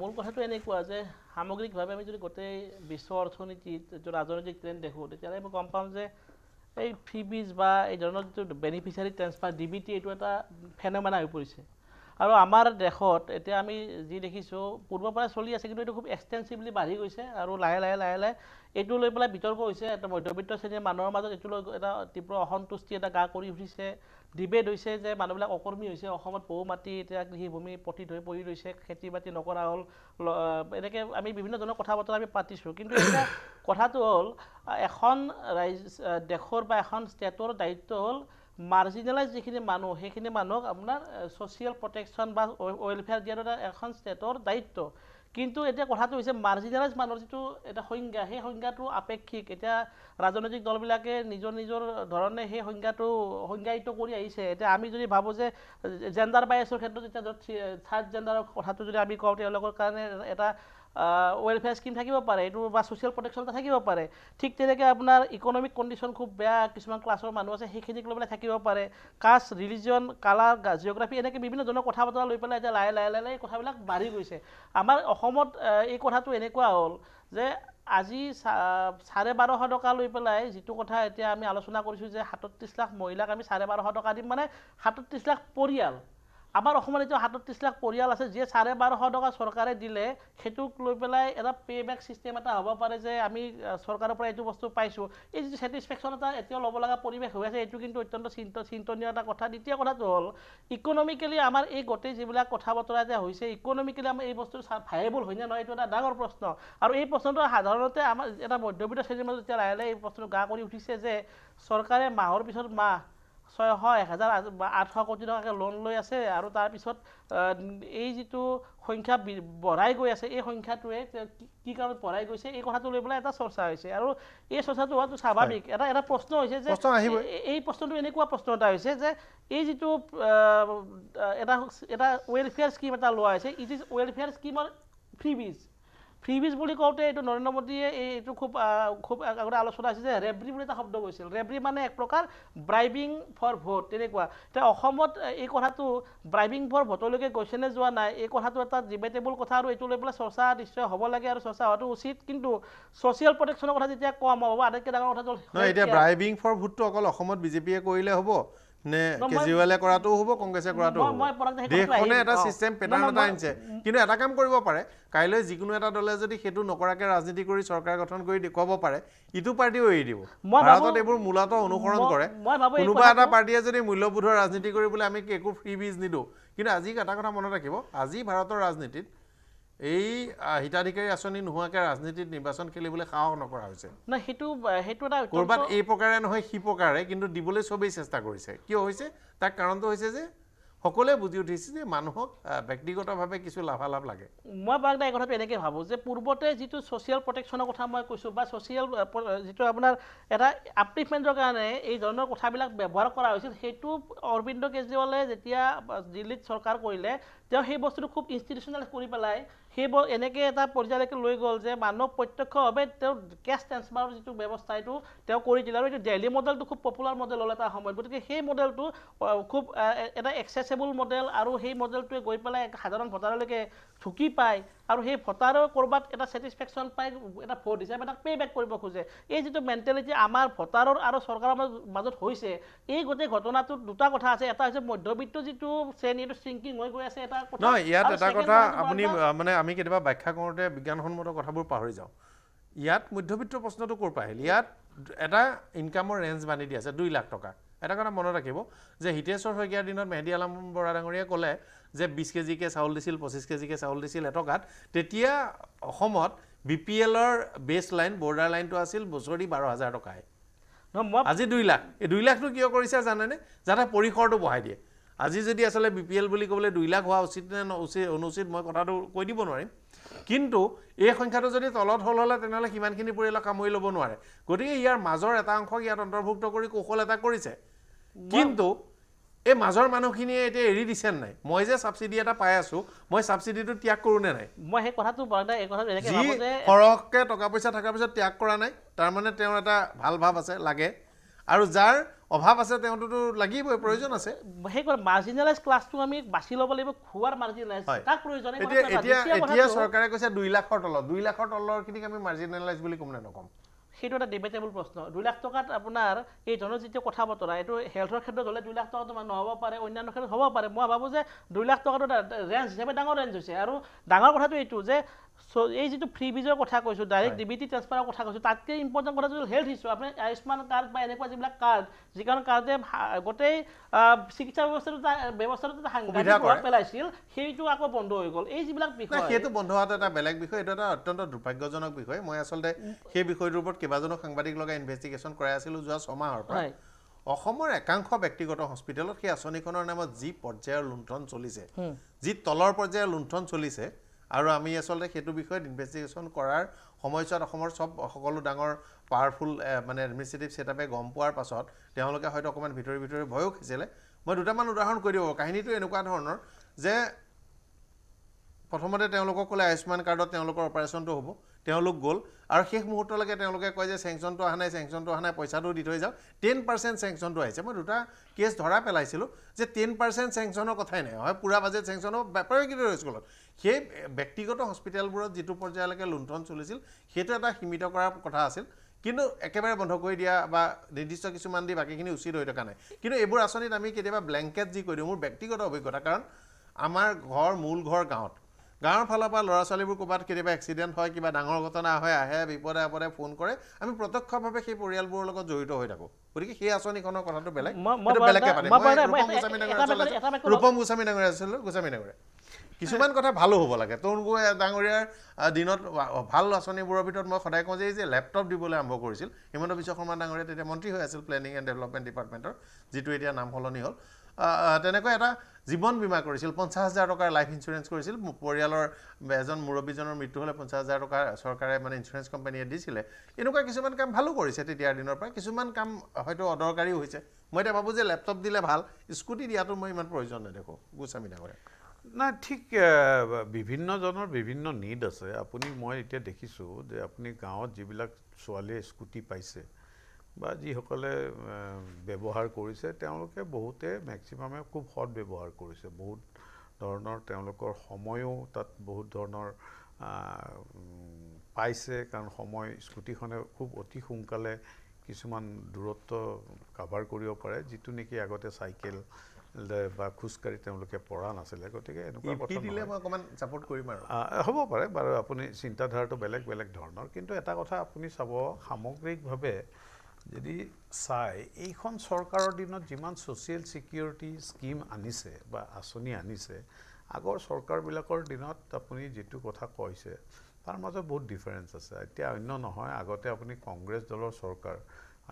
মূল কথাটো এনেকুৱা যে সামগ্ৰিকভাৱে আমি যদি গোটেই বিশ্ব অৰ্থনীতিত যিটো ৰাজনৈতিক ট্ৰেণ্ড দেখোঁ তেতিয়াহ'লে আমি গম পাম যে এই ফিবিজ বা এই ধৰণৰ যিটো beneficiary transfer D B T এইটো এটা ফেনমেনা হৈ পৰিছে আৰু আমাৰ দেশত এতিয়া আমি যি দেখিছোঁ পূৰ্বৰ পৰাই চলি আছে কিন্তু এইটো খুব এক্সটেনচিভলি বাঢ়ি গৈছে আৰু লাহে লাহে লাহে লাহে এইটো লৈ পেলাই বিতৰ্ক হৈছে এটা মধ্যবিত্ত শ্ৰেণীৰ মানুহৰ মাজত এইটো লৈ এটা তীব্ৰ অসন্তুষ্টি এটা গা কৰি উঠিছে ডিবেট হৈছে যে মানুহবিলাক অকৰ্মী হৈছে অসমত বহু মাটি এতিয়া কৃষিভূমি পতিত হৈ পৰি ৰৈছে খেতি বাতি নকৰা হ'ল এনেকৈ আমি বিভিন্ন ধৰণৰ কথা বতৰা আমি পাতিছোঁ কিন্তু এতিয়া কথাটো হ'ল এখন ৰাইজ দেশৰ বা এখন ষ্টেটৰ দায়িত্ব হ'ল মাৰ্জিনেলাইজ যিখিনি মানুহ সেইখিনি মানুহক আপোনাৰ ছ'চিয়েল প্ৰটেকশ্যন বা ৱেলফেয়াৰ দিয়াটো এটা এখন ষ্টেটৰ দায়িত্ব কিন্তু এতিয়া কথাটো হৈছে মাৰ্জিনেলাইজ মানুহৰ যিটো এটা সংজ্ঞা সেই সংজ্ঞাটো আপেক্ষিক এতিয়া ৰাজনৈতিক দলবিলাকে নিজৰ নিজৰ ধৰণে সেই সংজ্ঞাটো সংজ্ঞায়িত কৰি আহিছে এতিয়া আমি যদি ভাবোঁ যে জেণ্ডাৰ বাইছৰ ক্ষেত্ৰত এতিয়া থাৰ্ড জেণ্ডাৰৰ কথাটো যদি আমি কওঁ তেওঁলোকৰ কাৰণে এটা ৱেলফেয়াৰ স্কিম থাকিব পাৰে এইটো বা ছ'চিয়েল প্ৰটেকশ্যন এটা থাকিব পাৰে ঠিক তেনেকৈ আপোনাৰ ইকনমিক কণ্ডিশ্যন খুব বেয়া কিছুমান ক্লাছৰ মানুহ আছে সেইখিনিক লৈ পেলাই থাকিব পাৰে কাষ্ট ৰিলিজন কালাৰ জিঅ'গ্ৰাফি এনেকৈ বিভিন্ন ধৰণৰ কথা বতৰা লৈ পেলাই এতিয়া লাহে লাহে লাহে লাহে এই কথাবিলাক বাঢ়ি গৈছে আমাৰ অসমত এই কথাটো এনেকুৱা হ'ল যে আজি চাৰে বাৰশ টকা লৈ পেলাই যিটো কথা এতিয়া আমি আলোচনা কৰিছোঁ যে সাতত্ৰিছ লাখ মহিলাক আমি চাৰে বাৰশ টকা দিম মানে সাতত্ৰিছ লাখ পৰিয়াল আমাৰ অসমত এতিয়া সাতত্ৰিছ লাখ পৰিয়াল আছে যিয়ে চাৰে বাৰশ টকা চৰকাৰে দিলে সেইটোক লৈ পেলাই এটা পে বেক ছিষ্টেম এটা হ'ব পাৰে যে আমি চৰকাৰৰ পৰা এইটো বস্তু পাইছোঁ এই যিটো ছেটিছফেকশ্যন এটা এতিয়াও ল'ব লগা পৰিৱেশ হৈ আছে এইটো কিন্তু অত্যন্ত চিন্ত চিন্তনীয় এটা কথা দ্বিতীয় কথাটো হ'ল ইকনমিকেলি আমাৰ এই গোটেই যিবিলাক কথা বতৰা যে হৈছে ইকনমিকেলি আমাৰ এই বস্তুটো ভায়েবল হয়নে নহয় এইটো এটা ডাঙৰ প্ৰশ্ন আৰু এই প্ৰশ্নটো সাধাৰণতে আমাৰ এটা মধ্যবিত্ত শ্ৰেণীৰ মাজত যেতিয়া লাহে লাহে এই প্ৰশ্নটো গা কৰি উঠিছে যে চৰকাৰে মাহৰ পিছত মাহ ছয়শ এহেজাৰ বা আঠশ কোটি টকাকৈ লোন লৈ আছে আৰু তাৰপিছত এই যিটো সংখ্যা বঢ়াই গৈ আছে এই সংখ্যাটোৱে কি কাৰণত বঢ়াই গৈছে এই কথাটো লৈ পেলাই এটা চৰ্চা হৈছে আৰু এই চৰ্চাটো হোৱাটো স্বাভাৱিক এটা এটা প্ৰশ্ন হৈছে যে এই প্ৰশ্নটো এনেকুৱা প্ৰশ্ন এটা হৈছে যে এই যিটো এটা এটা ৱেলফেয়াৰ স্কীম এটা লোৱা হৈছে ইট ইজ ৱেলফেয়াৰ স্কীমৰ ফ্ৰী বিজ ফ্ৰী বীজ বুলি কওঁতে এইটো নৰেন্দ্ৰ মোদীয়ে এইটো খুব খুব আগতে আলোচনা আছে যে ৰেবৰি বুলি এটা শব্দ কৈছিল ৰেবৰি মানে এক প্ৰকাৰ ড্ৰাইভিং ফৰ ভোট তেনেকুৱা এতিয়া অসমত এই কথাটো ড্ৰাইভিং ফৰ ভোটলৈকে গৈছে নে যোৱা নাই এই কথাটো এটা ডিবেটেবল কথা আৰু এইটো লৈ পেলাই চৰ্চা নিশ্চয় হ'ব লাগে আৰু চৰ্চা হোৱাটো উচিত কিন্তু ছ'চিয়েল প্ৰটেকশ্যনৰ কথা যেতিয়া কম হ'ব আটাইতকৈ ডাঙৰ কথাটো এতিয়া ড্ৰাইভিং ফৰ ভোটটো অকল অসমত বিজেপিয়ে কৰিলে হ'ব নে কেজৰিৱালে কৰাটো হ'ব কংগ্ৰেছে কৰাটো হ'ব দেশখনে এটা চিষ্টেম পেটাৰ্ণ এটা আনিছে কিন্তু এটা কাম কৰিব পাৰে কাইলৈ যিকোনো এটা দলে যদি সেইটো নকৰাকে ৰাজনীতি কৰি চৰকাৰ গঠন কৰি দেখুৱাব পাৰে ইটো পাৰ্টিও এৰি দিব ভাৰতত এইবোৰ মূলত অনুসৰণ কৰে কোনোবা এটা পাৰ্টীয়ে যদি মূল্যবোধৰ ৰাজনীতি কৰিবলৈ আমি একো ফ্ৰী বীজ নিদিওঁ কিন্তু আজি এটা কথা মনত ৰাখিব আজি ভাৰতৰ ৰাজনীতিত এই হিতাধিকাৰী আঁচনি নোহোৱাকৈ ৰাজনীতিত নিৰ্বাচন খেলিবলৈ সাহস নকৰা হৈছে নহয় সেইটো সেইটো এটা ক'ৰবাত এই প্ৰকাৰে নহয় সি প্ৰকাৰে কিন্তু দিবলৈ চবেই চেষ্টা কৰিছে কিয় হৈছে তাৰ কাৰণটো হৈছে যে সকলোৱে বুজি উঠিছে যে মানুহক ব্যক্তিগতভাৱে কিছু লাভালাভ লাগে মই বাৰু এটা এই কথাটো এনেকৈ ভাবোঁ যে পূৰ্বতে যিটো ছ'চিয়েল প্ৰটেকশ্যনৰ কথা মই কৈছোঁ বা ছ'চিয়েল যিটো আপোনাৰ এটা এপ্ৰিফমেণ্টৰ কাৰণে এই ধৰণৰ কথাবিলাক ব্যৱহাৰ কৰা হৈছিল সেইটো অৰবিন্দ কেজৰিৱালে যেতিয়া দিল্লীত চৰকাৰ কৰিলে তেওঁ সেই বস্তুটো খুব ইনষ্টিটিউচনেল কৰি পেলাই সেই ব এনেকৈ এটা পৰ্যায়লৈকে লৈ গ'ল যে মানুহক প্ৰত্যক্ষভাৱে তেওঁ কেছ ট্ৰেঞ্চফাৰৰ যিটো ব্যৱস্থা এইটো তেওঁ কৰি দিলে আৰু এইটো দেলহী মডেলটো খুব পপুলাৰ মডেল হ'ল এটা সময়ত গতিকে সেই মডেলটো খুব এটা এক্সেচেবল মডেল আৰু সেই মডেলটোৱে গৈ পেলাই সাধাৰণ ভোটাৰলৈকে ঢুকি পায় আৰু সেই ভোটাৰৰ ক'ৰবাত এটা ছেটিছফেকশ্যন পাই এটা ভোট হিচাপে তাক পে' বেক কৰিব খোজে এই যিটো মেণ্টেলিটি আমাৰ ভোটাৰৰ আৰু চৰকাৰৰ মাজত হৈছে এই গোটেই ঘটনাটোত দুটা কথা আছে এটা হৈছে মধ্যবিত্ত যিটো শ্ৰেণী এইটো চিংকিং হৈ গৈ আছে এটা কথা ইয়াত এটা কথা আপুনি মানে আমি কেতিয়াবা ব্যাখ্যা কৰোঁতে বিজ্ঞানসন্মত কথাবোৰ পাহৰি যাওঁ ইয়াত মধ্যবিত্ত প্ৰশ্নটো ক'ৰ পৰা আহিল ইয়াত এটা ইনকামৰ ৰেঞ্জ বান্ধি দিয়া আছে দুই লাখ টকা এটা কথা মনত ৰাখিব যে হিতেশ্বৰ শইকীয়াৰ দিনত মেহেদী আলম বৰা ডাঙৰীয়াই ক'লে যে বিছ কেজিকে চাউল দিছিল পঁচিছ কেজিকে চাউল দিছিল এটকাত তেতিয়া অসমত বি পি এলৰ বেচ লাইন বৰ্ডাৰ লাইনটো আছিল বছৰি বাৰ হাজাৰ টকাই ন মই আজি দুই লাখ এই দুই লাখটো কিয় কৰিছে জানেনে যাতে পৰিসৰটো বঢ়াই দিয়ে আজি যদি আচলতে বি পি এল বুলি ক'বলৈ দুই লাখ হোৱা উচিত নে উচিত অনুচিত মই কথাটো কৈ দিব নোৱাৰিম কিন্তু এই সংখ্যাটো যদি তলত হ'ল হ'লে তেনেহ'লে সিমানখিনি পৰিয়ালক কামুৰি ল'ব নোৱাৰে গতিকে ইয়াৰ মাজৰ এটা অংশক ইয়াত অন্তৰ্ভুক্ত কৰি কৌশল এটা কৰিছে কিন্তু এই মাজৰ মানুহখিনিয়ে এতিয়া এৰি দিছে নাই মই যে ছাবচিডি এটা পাই আছো মই ছাবচিডিটো ত্যাগ কৰো নে নাই মই সেই কথাটো যি সৰহকে টকা পইচা থকাৰ পিছত ত্যাগ কৰা নাই তাৰমানে তেওঁৰ এটা ভাল ভাৱ আছে লাগে আৰু যাৰ অভাৱ আছে তেওঁটোতো লাগিবই প্ৰয়োজন আছে এতিয়া চৰকাৰে কৈছে দুই লাখৰ তলত দুই লাখৰ তলৰখিনিক আমি মাৰ্জিনেলাইজ বুলি ক'ম নে নকম সেইটো এটা ডিবেটেবল প্ৰশ্ন দুই লাখ টকাত আপোনাৰ এই ধৰণৰ যেতিয়া কথা বতৰা এইটো হেল্থৰ ক্ষেত্ৰত হ'লে দুই লাখ টকাটো মানুহ নহ'ব পাৰে অন্যান্য ক্ষেত্ৰত হ'ব পাৰে মই ভাবোঁ যে দুই লাখ টকাটো এটা ৰেঞ্জ হিচাপে ডাঙৰ ৰেঞ্জ হৈছে আৰু ডাঙৰ কথাটো এইটো যে চ' এই যিটো ফ্ৰী ব্ৰিজৰ কথা কৈছোঁ ডাইৰেক্ট ডিবিটি ট্ৰেঞ্চফাৰৰ কথা কৈছোঁ তাতকৈ ইম্পৰ্টেণ্ট কথা যিটো হেল্থ ইছ্যু আপুনি আয়ুষ্মান কাৰ্ড বা এনেকুৱা যিবিলাক কাৰ্ড যিকাৰণ কাৰ্ডে গোটেই চিকিৎসা ব্যৱস্থাটো ব্যৱস্থাটো সাংঘাটিক পেলাইছিল সেইটো আকৌ বন্ধ হৈ গ'ল এই যিবিলাক বিষয় সেইটো বন্ধ হোৱাটো এটা বেলেগ বিষয় এইটো এটা অত্যন্ত দুৰ্ভাগ্যজনক বিষয় মই আচলতে সেই বিষয়টোৰ ওপৰত কেইবাজনো সাংবাদিক লগাই ইনভেষ্টিগেশ্যন কৰাই আছিলোঁ যোৱা ছমাহৰ পৰা অসমৰ একাংশ ব্যক্তিগত হস্পিটেলত সেই আঁচনিখনৰ নামত যি পৰ্যায়ৰ লুণ্ঠন চলিছে যি তলৰ পৰ্যায়ৰ লুণ্ঠন চলিছে আৰু আমি আচলতে সেইটো বিষয়ত ইনভেষ্টিগেশ্যন কৰাৰ সময়ছোৱাত অসমৰ চব সকলো ডাঙৰ পাৱাৰফুল মানে এডমিনিষ্ট্ৰেটিভ ছেটআপে গম পোৱাৰ পাছত তেওঁলোকে হয়তো অকণমান ভিতৰি ভিতৰি ভয়ো খাইছিলে মই দুটামান উদাহৰণ কৰি দিব কাহিনীটো এনেকুৱা ধৰণৰ যে প্ৰথমতে তেওঁলোকক ক'লে আয়ুষ্মান কাৰ্ডত তেওঁলোকৰ অপাৰেশ্যনটো হ'ব তেওঁলোক গ'ল আৰু শেষ মুহূৰ্তলৈকে তেওঁলোকে কয় যে চেংচনটো অহা নাই চেংচনটো অহা নাই পইচাটো দি থৈ যাওক টেন পাৰ্চেণ্ট চেংচনটো আহিছে মই দুটা কেছ ধৰা পেলাইছিলোঁ যে টেন পাৰ্চেণ্ট চেংচনৰ কথাই নাই হয় পুৰা বাজেট চেংচন হ'ব বেপাৰী কি স্কুলত সেই ব্যক্তিগত হস্পিটেলবোৰত যিটো পৰ্যায়লৈকে লুণ্ঠন চলিছিল সেইটো এটা সীমিত কৰাৰ কথা আছিল কিন্তু একেবাৰে বন্ধ কৰি দিয়া বা নিৰ্দিষ্ট কিছুমান দি বাকীখিনি উচিত হৈ থকা নাই কিন্তু এইবোৰ আঁচনিত আমি কেতিয়াবা ব্লেংকেট যি কৈ দিওঁ মোৰ ব্যক্তিগত অভিজ্ঞতা কাৰণ আমাৰ ঘৰ মূল ঘৰ গাঁৱত গাঁৱৰ ফালৰ পৰা ল'ৰা ছোৱালীবোৰ ক'ৰবাত কেতিয়াবা এক্সিডেণ্ট হয় কিবা ডাঙৰ ঘটনা হয় আহে বিপদে আপদে ফোন কৰে আমি প্ৰত্যক্ষভাৱে সেই পৰিয়ালবোৰৰ লগত জড়িত হৈ থাকোঁ গতিকে সেই আঁচনিখনৰ কথাটো বেলেগ ৰূপম গোস্বামী ডাঙৰীয়া আছিলোঁ গোস্বামী ডাঙৰীয়া কিছুমান কথা ভালো হ'ব লাগে তৰুণ গগৈ ডাঙৰীয়াৰ দিনত ভাল আঁচনিবোৰৰ ভিতৰত মই সদায় কওঁ যে এই যে লেপটপ দিবলৈ আৰম্ভ কৰিছিল হিমন্ত বিশ্ব শৰ্মা ডাঙৰীয়া তেতিয়া মন্ত্ৰী হৈ আছিল প্লেনিং এণ্ড ডেভেলপমেণ্ট ডিপাৰ্টমেণ্টৰ যিটো এতিয়া নাম সলনি হ'ল তেনেকৈ এটা জীৱন বীমা কৰিছিল পঞ্চাছ হাজাৰ টকাৰ লাইফ ইঞ্চুৰেঞ্চ কৰিছিল পৰিয়ালৰ এজন মুৰব্বীজনৰ মৃত্যু হ'লে পঞ্চাছ হাজাৰ টকা চৰকাৰে মানে ইঞ্চুৰেঞ্চ কোম্পানীয়ে দিছিলে এনেকুৱা কিছুমান কাম ভালো কৰিছে তেতিয়াৰ দিনৰ পৰা কিছুমান কাম হয়তো অদৰকাৰীও হৈছে মই এতিয়া ভাবোঁ যে লেপটপ দিলে ভাল স্কুটি দিয়াটো মই ইমান প্ৰয়োজন নেদেখোঁ গোস্বামী ডাঙৰীয়া নাই ঠিক বিভিন্নজনৰ বিভিন্ন নিড আছে আপুনি মই এতিয়া দেখিছোঁ যে আপুনি গাঁৱত যিবিলাক ছোৱালীয়ে স্কুটি পাইছে বা যিসকলে ব্যৱহাৰ কৰিছে তেওঁলোকে বহুতে মেক্সিমামে খুব সৎ ব্যৱহাৰ কৰিছে বহুত ধৰণৰ তেওঁলোকৰ সময়ো তাত বহুত ধৰণৰ পাইছে কাৰণ সময় স্কুটিখনে খুব অতি সোনকালে কিছুমান দূৰত্ব কাভাৰ কৰিব পাৰে যিটো নেকি আগতে চাইকেল বা খোজকাঢ়ি তেওঁলোকে পৰা নাছিলে গতিকে হ'ব পাৰে বাৰু আপুনি চিন্তাধাৰাটো বেলেগ বেলেগ ধৰণৰ কিন্তু এটা কথা আপুনি চাব সামগ্ৰিকভাৱে যদি চাই এইখন চৰকাৰৰ দিনত যিমান ছ'চিয়েল ছিকিউৰিটি স্কিম আনিছে বা আঁচনি আনিছে আগৰ চৰকাৰবিলাকৰ দিনত আপুনি যিটো কথা কৈছে তাৰ মাজত বহুত ডিফাৰেঞ্চ আছে এতিয়া অন্য নহয় আগতে আপুনি কংগ্ৰেছ দলৰ চৰকাৰ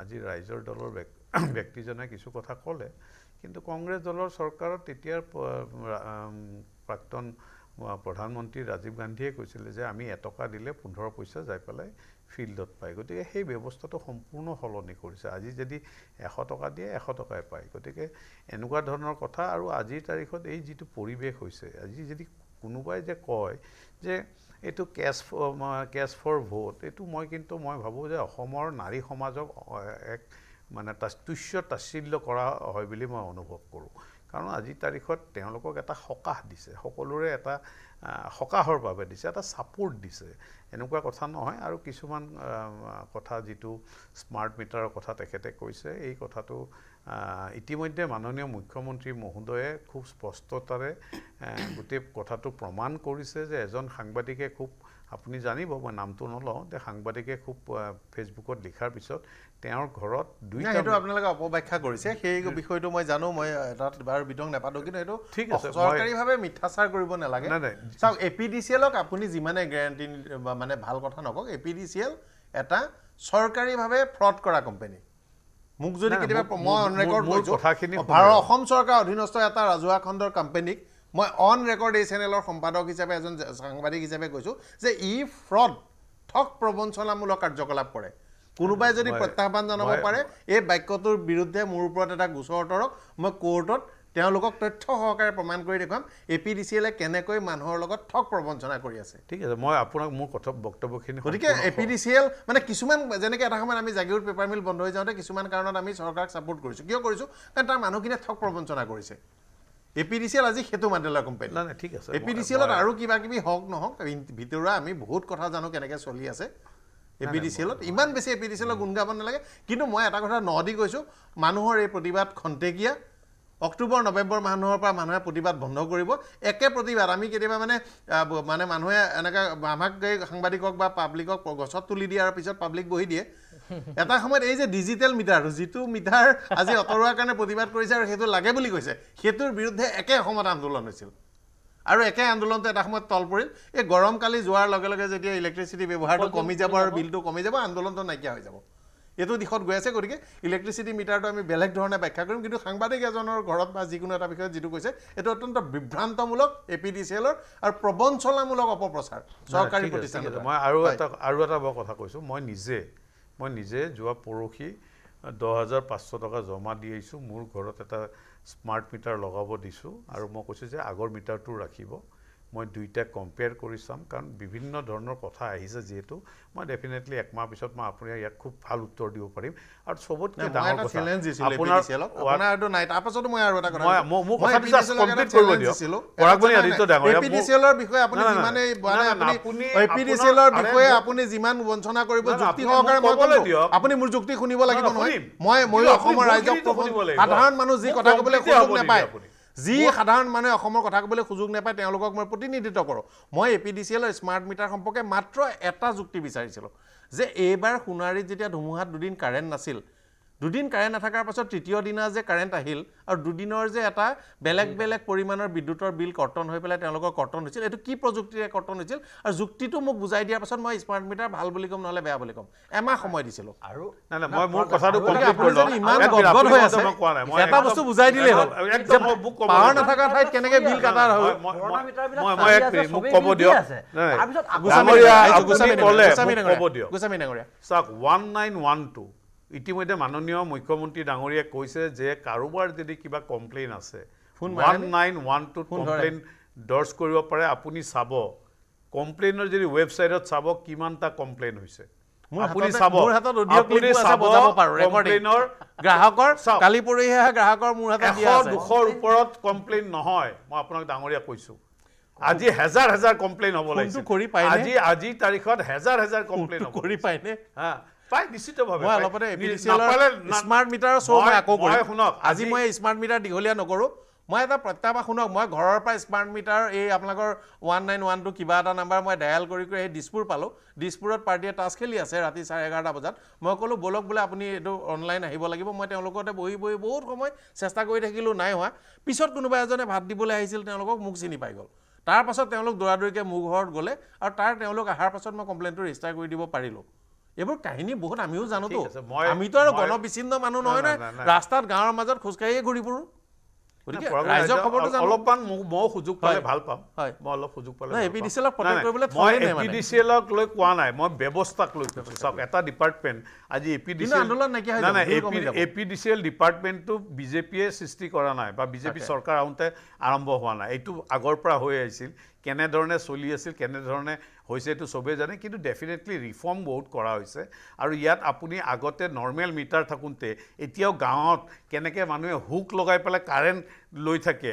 আজি ৰাইজৰ দলৰ ব্যক্তিজনে কিছু কথা ক'লে কিন্তু কংগ্ৰেছ দলৰ চৰকাৰত তেতিয়াৰ প্ৰাক্তন প্ৰধানমন্ত্ৰী ৰাজীৱ গান্ধীয়ে কৈছিলে যে আমি এটকা দিলে পোন্ধৰ পইচা যাই পেলাই ফিল্ডত পায় গতিকে সেই ব্যৱস্থাটো সম্পূৰ্ণ সলনি কৰিছে আজি যদি এশ টকা দিয়ে এশ টকাই পায় গতিকে এনেকুৱা ধৰণৰ কথা আৰু আজিৰ তাৰিখত এই যিটো পৰিৱেশ হৈছে আজি যদি কোনোবাই যে কয় যে এইটো কেছ কেচ ফৰ ভোট এইটো মই কিন্তু মই ভাবোঁ যে অসমৰ নাৰী সমাজক এক মানে তুষ্য তাচ্ছিল্য কৰা হয় বুলি মই অনুভৱ কৰোঁ কাৰণ আজি তাৰিখত তেওঁলোকক এটা সকাহ দিছে সকলোৰে এটা সকাহৰ বাবে দিছে এটা ছাপোৰ্ট দিছে এনেকুৱা কথা নহয় আৰু কিছুমান কথা যিটো স্মাৰ্ট মিটাৰৰ কথা তেখেতে কৈছে এই কথাটো ইতিমধ্যে মাননীয় মুখ্যমন্ত্ৰী মহোদয়ে খুব স্পষ্টতাৰে গোটেই কথাটো প্ৰমাণ কৰিছে যে এজন সাংবাদিকে খুব আপুনি জানিব মই নামটো নলওঁ যে সাংবাদিকে খুব ফেচবুকত লিখাৰ পিছত তেওঁৰ ঘৰত দুই সেইটো আপোনালোকে অপব্যাখ্যা কৰিছে সেই বিষয়টো মই জানো মই তাত বাৰু বিদং নেপাতো কিন্তু সেইটো ঠিক আছে চৰকাৰীভাৱে মিথ্যাচাৰ কৰিব নালাগে চাওক এ পি ডি চি এলক আপুনি যিমানে গেৰাণ্টি মানে ভাল কথা নকওক A P D C L এটা চৰকাৰীভাৱে ফ্ৰড কৰা কোম্পানী মোক যদি কেতিয়াবা মই অন ৰেকৰ্ড কৰিছোঁ অসম চৰকাৰৰ অধীনস্থ এটা ৰাজহুৱা খণ্ডৰ কোম্পানীক মই অন ৰেকৰ্ড এই চেনেলৰ সম্পাদক হিচাপে এজন সাংবাদিক হিচাপে কৈছোঁ যে ই ফ্ৰড ঠক প্ৰবঞ্চনামূলক কাৰ্যকলাপ কৰে কোনোবাই যদি প্ৰত্যাহ্বান জনাব পাৰে এই বাক্যটোৰ বিৰুদ্ধে মোৰ ওপৰত এটা গোচৰ তৰক মই কোৰ্টত তেওঁলোকক তথ্য সহকাৰে প্ৰমাণ কৰি দেখুৱাম এ পি ডি চি এলে কেনেকৈ মানুহৰ লগত ঠগ প্ৰবঞ্চনা কৰি আছে ঠিক আছে মই আপোনাক মোৰ কথা বক্তব্যখিনি গতিকে A P D C L মানে কিছুমান যেনেকৈ এটা সময়ত আমি জাগিৰোড পেপাৰ মিল বন্ধ হৈ যাওঁতে কিছুমান কাৰণত আমি চৰকাৰক ছাপৰ্ট কৰিছোঁ কিয় কৰিছোঁ কাৰণ তাৰ মানুহখিনিয়ে ঠগ প্ৰবঞ্চনা কৰিছে A P D C L আজি সেইটো মাণ্ডেলা কোম্পানী নাই ঠিক আছে এ পি ডি চি এলত আৰু কিবা কিবি হওক নহওক ভিতৰুৱা আমি বহুত কথা জানো কেনেকৈ চলি আছে এ পি ডি চি এলত ইমান বেছি এ পি ডি চি এপিডিচিএলত গুণ গাব নালাগে কিন্তু মই এটা কথা ন দি কৈছোঁ মানুহৰ এই প্ৰতিবাদ খন্তেকীয়া অক্টোবৰ নৱেম্বৰ মানুহৰ পৰা মানুহে প্ৰতিবাদ বন্ধ কৰিব একে প্ৰতিবাদ আমি কেতিয়াবা মানে মানে মানুহে এনেকৈ আমাক সাংবাদিকক বা পাব্লিকক গছত তুলি দিয়াৰ পিছত পাব্লিক বহি দিয়ে এটা সময়ত এই যে ডিজিটেল মিটাৰ যিটো মিটাৰ আজি আঁতৰোৱাৰ কাৰণে প্ৰতিবাদ কৰিছে আৰু সেইটো লাগে বুলি কৈছে সেইটোৰ বিৰুদ্ধে একে সময়ত আন্দোলন হৈছিল আৰু একে আন্দোলনটো এটা সময়ত তল পৰিল এই গৰম কালি যোৱাৰ লগে লগে যেতিয়া ইলেক্ট্ৰিচিটি ব্যৱহাৰটো কমি যাব আৰু বিলটো কমি যাব আন্দোলনটো নাইকিয়া হৈ যাব এইটো দিশত গৈ আছে গতিকে ইলেক্ট্ৰিচিটি মিটাৰটো আমি বেলেগ ধৰণে ব্যাখ্যা কৰিম কিন্তু সাংবাদিক এজনৰ ঘৰত বা যিকোনো এটা বিষয়ত যিটো কৈছে এইটো অত্যন্ত বিভ্ৰান্তমূলক এ পি ডি চি এলৰ আৰু প্ৰবঞ্চনামূলক অপপ্ৰচাৰ চৰকাৰী প্ৰতিষ্ঠান মই আৰু এটা আৰু এটা বৰ কথা কৈছোঁ মই নিজে মই নিজে যোৱা পৰহি দহ হাজাৰ পাঁচশ টকা জমা দি আহিছোঁ মোৰ ঘৰত এটা স্মাৰ্ট মিটাৰ লগাব দিছোঁ আৰু মই কৈছোঁ যে আগৰ মিটাৰটো ৰাখিব মই দুইটা কম্পেয়াৰ কৰি চাম কাৰণ বিভিন্ন ধৰণৰ কথা আহিছে যিহেতু মই ডেফিনেটলি একমাহ পিছত মই আপুনি ইয়াক খুব ভাল উত্তৰ দিব পাৰিম আৰু চবতকৈ ডাঙৰ এপিডিচিএলৰ বিষয়ে আপুনি যিমান বঞ্চনা কৰিব যুক্তি সহকাৰে মই ক'লো আপুনি মোৰ যুক্তি শুনিব লাগিব নহয় মই মই অসমৰ ৰাইজক সাধাৰণ মানুহ যি কথা ক'বলৈ নেপায় যি সাধাৰণ মানুহে অসমৰ কথা ক'বলৈ সুযোগ নাপায় তেওঁলোকক মই প্ৰতিনিধিত্ব কৰোঁ মই এ পি ডি চি এলৰ স্মাৰ্ট মিটাৰ সম্পৰ্কে মাত্ৰ এটা যুক্তি বিচাৰিছিলোঁ যে এইবাৰ সোণাৰীত যেতিয়া ধুমুহাত দুদিন কাৰেণ্ট নাছিল দুদিন কাৰেণ্ট নাথাকাৰ পাছত তৃতীয় দিনা যে কাৰেণ্ট আহিল আৰু দুদিনৰ যে এটা বেলেগ বেলেগ পৰিমাণৰ বিদ্যুতৰ বিল কৰ্তন হৈ পেলাই তেওঁলোকৰ কৰ্তন হৈছিল এইটো কি প্ৰযুক্তিৰে কৰ্তন হৈছিল আৰু যুক্তিটো মোক বুজাই দিয়াৰ পাছত মই স্মাৰ্ট মিটাৰ ভাল বুলি কম নহলে বেয়া বুলি কম এমাহ সময় দিছিল আর না না হল একদম মুক কম পাওয়ার না থাকার ঠাইত ইতিমধ্যে মাননীয় মুখ্যমন্ত্রী ডাঙরিয়া কৈছে যে কারোবার যদি কিবা কমপ্লেইন আছে one nine one two complaint দর্জ করবেন আপনি চাব কমপ্লেইনের যদি ওয়েবসাইটত চাব কিমানটা কমপ্লেইন হয়েছে আপনি চাব আপনি চাব কমপ্লেইনের গ্রাহকর কালি পরিহে গ্রাহকর মূর হাতে এশ দুশোর উপর কমপ্লেইন নহয় মই আপনার ডাঙরিয়া কৈছো আজি হাজার হাজার কমপ্লেইন হব লাগে আজি আজি তারিখত হাজার হাজার কমপ্লেইন করে পায় হ্যাঁ পায় নিশ্চিতভাৱে মই অলপতে স্মাৰ্ট মিটাৰৰ শ্ব' মই আকৌ কৰোঁ শুনক আজি মই স্মাৰ্ট মিটাৰ দীঘলীয়া নকৰোঁ মই এটা প্ৰত্যাহ্বান শুনক মই ঘৰৰ পৰা স্মাৰ্ট মিটাৰ এই আপোনালোকৰ ওৱান নাইন ওৱান টু কিবা এটা নাম্বাৰ মই ডায়েল কৰি কৰি সেই দিছপুৰ পালোঁ দিছপুৰত পাৰ্টীয়ে টাছ খেলি আছে ৰাতি চাৰে এঘাৰটা বজাত মই ক'লোঁ বলক বোলে আপুনি এইটো অনলাইন আহিব লাগিব মই তেওঁলোকতে বহি বহি বহুত সময় চেষ্টা কৰি থাকিলোঁ নাই হোৱা পিছত কোনোবা এজনে ভাত দিবলৈ আহিছিল তেওঁলোকক মোক চিনি পাই গ'ল তাৰপাছত তেওঁলোক দৌৰা দৌৰিকৈ মোৰ ঘৰত গ'লে আৰু তাৰ তেওঁলোক অহাৰ পাছত মই কমপ্লেইনটো ৰেজিষ্টাৰ কৰি দিব পাৰিলোঁ এইবোৰ কাহিনী বহুত আমিও জানোতো আমিতো আৰু গণ বিচ্ছিন্ন মানুহ নহয়নে ৰাস্তাত গাঁৱৰ মাজত খোজকাঢ়িয়ে ঘূৰি ফুৰো বিজেপিয়ে সৃষ্টি কৰা নাই বা বিজেপি চৰকাৰ আহোঁতে আৰম্ভ হোৱা নাই এইটো আগৰ পৰা হৈ আহিছিল কেনেধৰণে চলি আছিল কেনেধৰণে হৈছে এইটো চবেই জানে কিন্তু ডেফিনেটলি ৰিফৰ্ম বহুত কৰা হৈছে আৰু ইয়াত আপুনি আগতে নৰ্মেল মিটাৰ থাকোঁতে এতিয়াও গাঁৱত কেনেকৈ মানুহে হুক লগাই পেলাই কাৰেণ্ট লৈ থাকে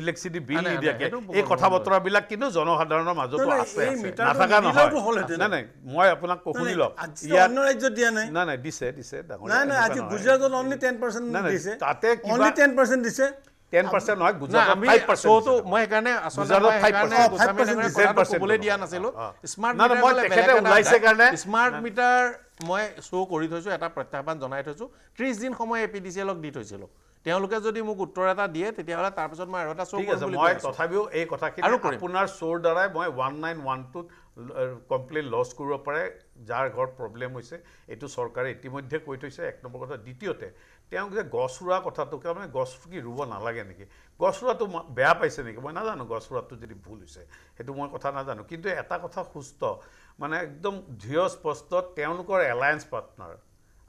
ইলেক্ট্ৰিচিটি বিল নিদিয়াকে এই কথা বতৰাবিলাক কিন্তু জনসাধাৰণৰ মাজতো আছে নাথাকা নহয় নাই নাই মই আপোনাক কৈ শুনি লওক অন্য ৰাজ্য দিয়া নাই নাই নাই দিছে দিছে নাই নাই আজি গুজৰাটত অনলি টেন দিছে তাতে অনলি টেন দিছে টেন পাৰ্চেণ্ট নহয় গুজৰাটতো মই সেইকাৰণে আচলতে দিয়া নাছিলো স্মাৰ্ট ওলাইছে কাৰণে স্মাৰ্ট মিটাৰ মই শ্ব' কৰি থৈছোঁ এটা প্ৰত্যাহ্বান জনাই থৈছোঁ ত্ৰিছ দিন সময় এ পি ডি চি এলক দি থৈছিলোঁ তেওঁলোকে যদি মোক উত্তৰ এটা দিয়ে তেতিয়াহ'লে তাৰপিছত মই আৰু এটা শ্ব' মই তথাপিও এই কথাখিনি আপোনাৰ শ্ব'ৰ দ্বাৰাই মই ওৱান নাইন ওৱান টুত কমপ্লেইন লছ কৰিব পাৰে যাৰ ঘৰত প্ৰব্লেম হৈছে এইটো চৰকাৰে ইতিমধ্যে কৈ থৈছে এক নম্বৰ কথা দ্বিতীয়তে তেওঁ যে গছ ৰোৱা কথাটো তাৰমানে গছ কি ৰুব নালাগে নেকি গছ ৰোৱাটো বেয়া পাইছে নেকি মই নাজানো গছ ৰোৱাটো যদি ভুল হৈছে সেইটো মই কথা নাজানো কিন্তু এটা কথা সুস্থ মানে একদম ধৃঢ় স্পষ্ট তেওঁলোকৰ এলায়েঞ্চ পাৰ্টনাৰ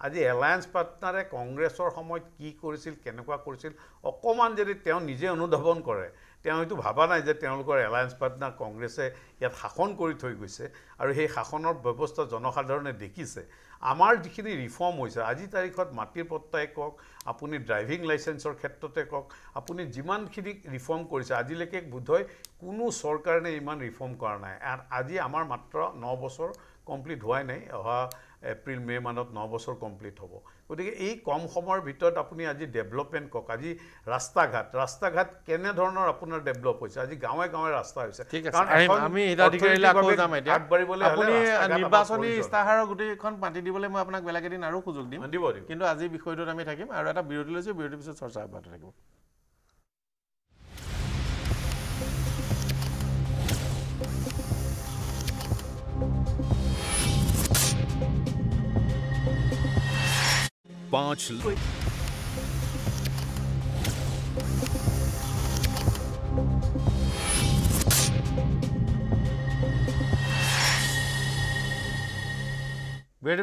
আজি এলায়েঞ্চ পাৰ্টনাৰে কংগ্ৰেছৰ সময়ত কি কৰিছিল কেনেকুৱা কৰিছিল অকণমান যদি তেওঁ নিজে অনুধাৱন কৰে তেওঁ এইটো ভবা নাই যে তেওঁলোকৰ এলায়েন্স পাৰ্টনাৰ কংগ্ৰেছে ইয়াত শাসন কৰি থৈ গৈছে আৰু সেই শাসনৰ ব্যৱস্থা জনসাধাৰণে দেখিছে আমাৰ যিখিনি ৰিফৰ্ম হৈছে আজিৰ তাৰিখত মাটিৰ পট্টাই কওক আপুনি ড্ৰাইভিং লাইচেঞ্চৰ ক্ষেত্ৰতে কওক আপুনি যিমানখিনি ৰিফৰ্ম কৰিছে আজিলৈকে বোধহয় কোনো চৰকাৰে ইমান ৰিফৰ্ম কৰা নাই আজি আমাৰ মাত্ৰ ন বছৰ কমপ্লিট হোৱাই নাই অহা এপ্ৰিল মে' মানত ন বছৰ কমপ্লিট হ'ব গতিকে এই কম সময়ৰ ভিতৰত আপুনি আজি ডেভেলপমেণ্ট কওক আজি ৰাস্তা ঘাট ৰাস্তা ঘাট কেনেধৰণৰ আপোনাৰ ডেভেলপ হৈছে আজি গাঁৱে গাঁৱে ৰাস্তা হৈছে আগবাঢ়িবলৈ নিৰ্বাচনী ইস্তাহাৰৰ গোটেইখন পাতি দিবলৈ মই আপোনাক বেলেগ এদিন আৰু সুযোগ দিম দিব কিন্তু আজি বিষয়টোত আমি থাকিম আৰু এটা বিৰতি লৈছোঁ বিৰতিৰ পিছত চৰ্চা অব্যাহত থাকিব पांच বিয়েৰ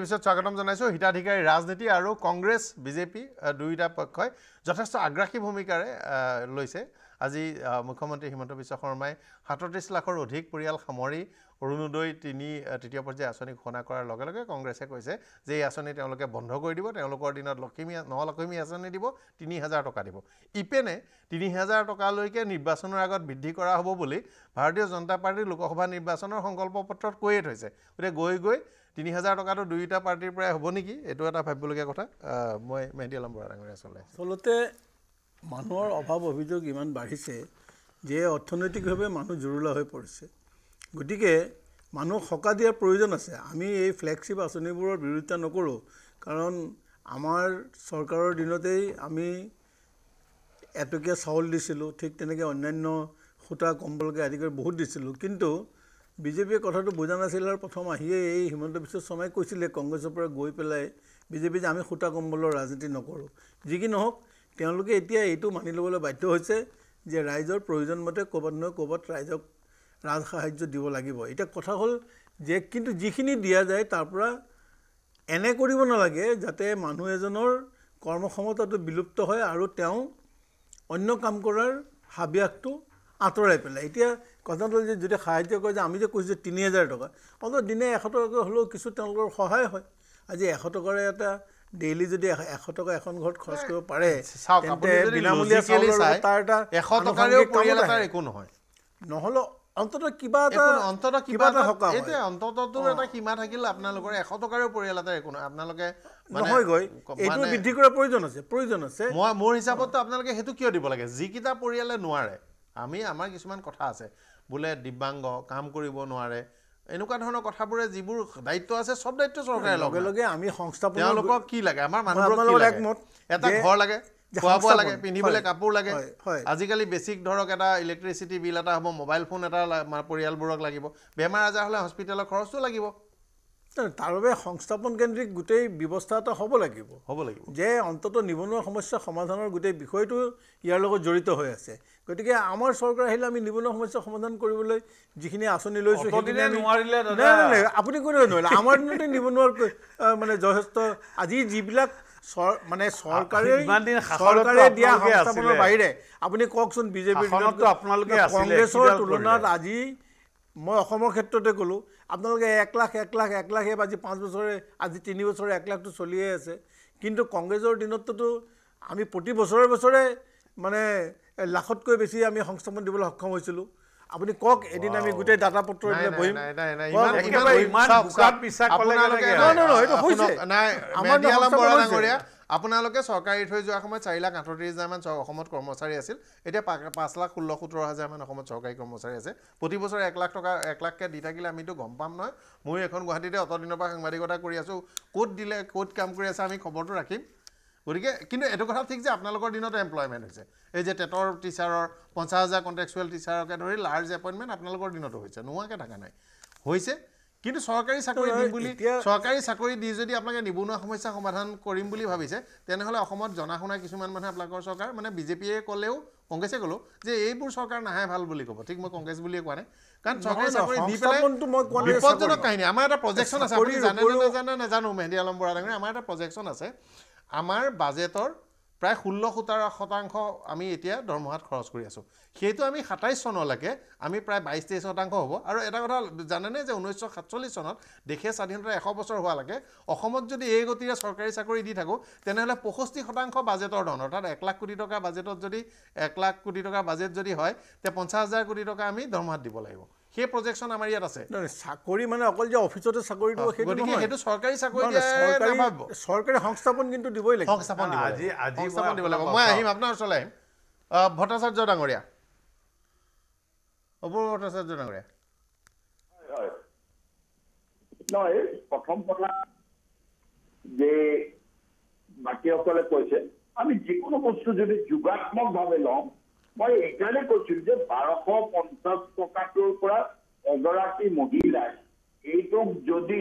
পিছত স্বাগতম জানাইছো হিতাধিকাৰী ৰাজনীতি আৰ কংগ্ৰেস বিজেপি দুইটা পক্ষই যথেষ্ট আগ্ৰাসী ভূমিকাৰে লৈছে আজি মুখ্যমন্ত্ৰী হিমন্ত বিশ্ব শৰ্মায় সাতত্ৰিশ লাখেৰ অধিক পৰিয়াল সামৰি অৰুণোদয় তিনি তৃতীয় পৰ্যায়ৰ আঁচনি ঘোষণা কৰাৰ লগে লগে কংগ্ৰেছে কৈছে যে এই আঁচনি তেওঁলোকে বন্ধ কৰি দিব তেওঁলোকৰ দিনত লখিমী ন লক্ষ্মী আঁচনি দিব তিনি হাজাৰ টকা দিব ইপেনে তিনি হাজাৰ টকালৈকে নিৰ্বাচনৰ আগত বৃদ্ধি কৰা হ'ব বুলি ভাৰতীয় জনতা পাৰ্টীৰ লোকসভা নিৰ্বাচনৰ সংকল্প পত্ৰত কৈয়ে থৈছে গতিকে গৈ গৈ তিনি হাজাৰ টকাটো দুয়োটা পাৰ্টীৰ পৰাই হ'ব নেকি এইটো এটা ভাবিবলগীয়া কথা মই মেহেদি আলম বৰা ডাঙৰীয়া চলাই আচলতে মানুহৰ অভাৱ অভিযোগ ইমান বাঢ়িছে যে অৰ্থনৈতিকভাৱে মানুহ জুৰুলা হৈ পৰিছে গতিকে মানুহক সকাহ দিয়াৰ প্ৰয়োজন আছে আমি এই ফ্লেগশ্বিপ আঁচনিবোৰৰ বিৰোধিতা নকৰোঁ কাৰণ আমাৰ চৰকাৰৰ দিনতেই আমি এটকীয়া চাউল দিছিলোঁ ঠিক তেনেকৈ অন্যান্য সূতা কম্বলকে আদি কৰি বহুত দিছিলোঁ কিন্তু বিজেপিয়ে কথাটো বুজা নাছিল আৰু প্ৰথম আহিয়ে এই হিমন্ত বিশ্ব শৰ্মাই কৈছিলে কংগ্ৰেছৰ পৰা গৈ পেলাই বিজেপি যে আমি সূতা কম্বলৰ ৰাজনীতি নকৰোঁ যি কি নহওক তেওঁলোকে এতিয়া এইটো মানি ল'বলৈ বাধ্য হৈছে যে ৰাইজৰ প্ৰয়োজন মতে ক'ৰবাত নহয় ক'ৰবাত ৰাইজক ৰাজ সাহাৰ্য দিব লাগিব এতিয়া কথা হ'ল যে কিন্তু যিখিনি দিয়া যায় তাৰ পৰা এনে কৰিব নালাগে যাতে মানুহ এজনৰ কৰ্মক্ষমতাটো বিলুপ্ত হয় আৰু তেওঁ অন্য কাম কৰাৰ হাবিয়াসটো আঁতৰাই পেলাই এতিয়া কথাটো যে যদি সাহাৰ্য কৰে যে আমি যে কৈছোঁ যে তিনি হেজাৰ টকা অলপ দিনে এশ টকাকৈ হ'লেও কিছু তেওঁলোকৰ সহায় হয় আজি এশ টকাৰে এটা ডেইলি যদি এশ টকা এখন ঘৰত খৰচ কৰিব পাৰে তাৰ এটা এশ টকাৰেও একো নহয় নহ'লেও অন্ততঃ কিবা এটা অন্ততঃ কিবা এটা সকাম এতে অন্ততঃটো এটা সীমা থাকিলে আপোনালোকৰ এশ টকাৰ পৰিয়াল এটা একো আপোনালোকে নহয়গৈ এইটো বৃদ্ধি কৰাৰ প্ৰয়োজন আছে প্ৰয়োজন আছে মই মোৰ হিচাপততো আপোনালোকে সেইটো কিয় দিব লাগে যিকেইটা পৰিয়ালে নোৱাৰে আমি আমাৰ কিছুমান কথা আছে বোলে দিব্যাংগ কাম কৰিব নোৱাৰে এনেকুৱা ধৰণৰ কথাবোৰে যিবোৰ দায়িত্ব আছে চব দায়িত্ব চৰকাৰে লগে লগে আমি সংস্থাপন তেওঁলোকক কি লাগে আমাৰ মানুহৰ একমত এটা ঘৰ লাগে খোৱা লাগে পিন্ধিবলৈ কাপোৰ লাগে আজিকালি বেছিক ধৰক এটা ইলেক্ট্ৰিচিটি বিল এটা হ'ব মোবাইল ফোন এটা পৰিয়ালবোৰক লাগিব বেমাৰ আজাৰ হ'লে হস্পিটেলৰ খৰচটো লাগিব তাৰ বাবে সংস্থাপন কেন্দ্ৰিক গোটেই ব্যৱস্থা এটা হ'ব লাগিব হ'ব লাগিব যে অন্ততঃ নিবনুৱা সমস্যা সমাধানৰ গোটেই বিষয়টো ইয়াৰ লগত জড়িত হৈ আছে গতিকে আমাৰ চৰকাৰ আহিলে আমি নিবনুৱা সমস্যা সমাধান কৰিবলৈ যিখিনি আঁচনি লৈছোঁ নোৱাৰিলে আপুনি কোনেও নোৱাৰিলে আমাৰ দিনতে নিবনুৱাৰ মানে যথেষ্ট আজি যিবিলাক মানে চৰকাৰে দিয়া সংস্থাপনৰ বাহিৰে আপুনি কওকচোন বিজেপিৰ আপোনালোকে কংগ্ৰেছৰ তুলনাত আজি মই অসমৰ ক্ষেত্ৰতে ক'লোঁ আপোনালোকে এক লাখ এক লাখ এক লাখ আজি পাঁচ বছৰে আজি তিনি বছৰে এক লাখটো চলিয়ে আছে কিন্তু কংগ্ৰেছৰ দিনততো আমি প্ৰতি বছৰে বছৰে মানে লাখতকৈ বেছি আমি সংস্থাপন দিবলৈ সক্ষম হৈছিলোঁ আপুনি কক এদিন আমি গোটেই দাতা পত্ৰ এদিন বহিম আপোনালোকে চৰকাৰ থৈ যোৱাৰ সময়ত চাৰি লাখ আঠত্ৰিছ হাজাৰমান অসমত কৰ্মচাৰী আছিল এতিয়া পাঁচ লাখ ষোল্ল সোতৰ হাজাৰমান অসমত চৰকাৰী কৰ্মচাৰী আছে প্ৰতি বছৰে এক লাখ টকা এক লাখকে দি থাকিলে আমিতো গম পাম নহয় মই এখন গুৱাহাটীতে অত দিনৰ পৰা সাংবাদিকতা কৰি আছোঁ ক'ত দিলে ক'ত কাম কৰি আছে আমি খবৰটো ৰাখিম গতিকে কিন্তু এইটো কথা ঠিক যে আপোনালোকৰ দিনত এমপ্লয়মেণ্ট হৈছে এই যে টেটৰ টিচাৰৰ পঞ্চাছ হাজাৰ কণ্টেক্সুৱেল টিচাৰকে ধৰি লাৰ্জ এপইণ্টমেণ্ট আপোনালোকৰ দিনতো হৈছে নোহোৱাকৈ থকা নাই হৈছে কিন্তু চৰকাৰী চাকৰি দিম বুলি চৰকাৰী চাকৰি দি যদি আপোনালোকে নিবনুৱা সমস্যা সমাধান কৰিম বুলি ভাবিছে তেনেহ'লে অসমত জনা শুনা কিছুমান মানুহে আপোনালোকৰ চৰকাৰ মানে বিজেপিয়ে ক'লেও কংগ্ৰেছে ক'লেও যে এইবোৰ চৰকাৰ নাহে ভাল বুলি ক'ব ঠিক মই কংগ্ৰেছ বুলিয়ে কোৱা নাই কাৰণ চৰকাৰী চাকৰি দি পেলাই বিপদজনক কাহিনী আমাৰ এটা প্ৰজেকশ্যন আছে নাজানো মেহেদী আলম বৰা ডাঙৰীয়া আমাৰ এটা প্ৰজেকশ্যন আছে আমাৰ বাজেটৰ প্ৰায় ষোল্ল সোতৰ শতাংশ আমি এতিয়া দৰমহাত খৰচ কৰি আছোঁ সেইটো আমি সাতাইছ চনলৈকে আমি প্ৰায় বাইছ তেইছ শতাংশ হ'ব আৰু এটা কথা জানেনে যে ঊনৈছশ সাতচল্লিছ চনত দেশে স্বাধীনতা এশ বছৰ হোৱালৈকে অসমত যদি এই গতিৰে চৰকাৰী চাকৰি দি থাকোঁ তেনেহ'লে পয়ষষ্ঠি শতাংশ বাজেটৰ ধন অৰ্থাৎ এক লাখ কোটি টকা বাজেটত যদি এক লাখ কোটি টকা বাজেট যদি হয় তে পঞ্চাছ হাজাৰ কোটি টকা আমি দৰমহাত দিব লাগিব সেই প্ৰজেকশ্যন আমাৰ ইয়াত আছে চাকৰি মানে অকল যে অফিচতে চাকৰি দিব গতিকে সেইটো চৰকাৰী চাকৰি চৰকাৰী সংস্থাপন কিন্তু দিবই লাগিব সংস্থাপন সংস্থাপন দিব লাগিব মই আহিম আপোনাৰ ওচৰলৈ আহিম ভট্টাচাৰ্য ডাঙৰীয়া অপূৰ ভট্টাচাৰ্য ডাঙৰীয়া নহয় প্ৰথম কথা যে বাকীসকলে কৈছে আমি যিকোনো বস্তু যদি যোগাত্মকভাৱে লওঁ মই এইকাৰণে কৈছিলো যে বাৰশ পঞ্চাছ টকাটোৰ পৰা এগৰাকী মহিলাই এইটোক যদি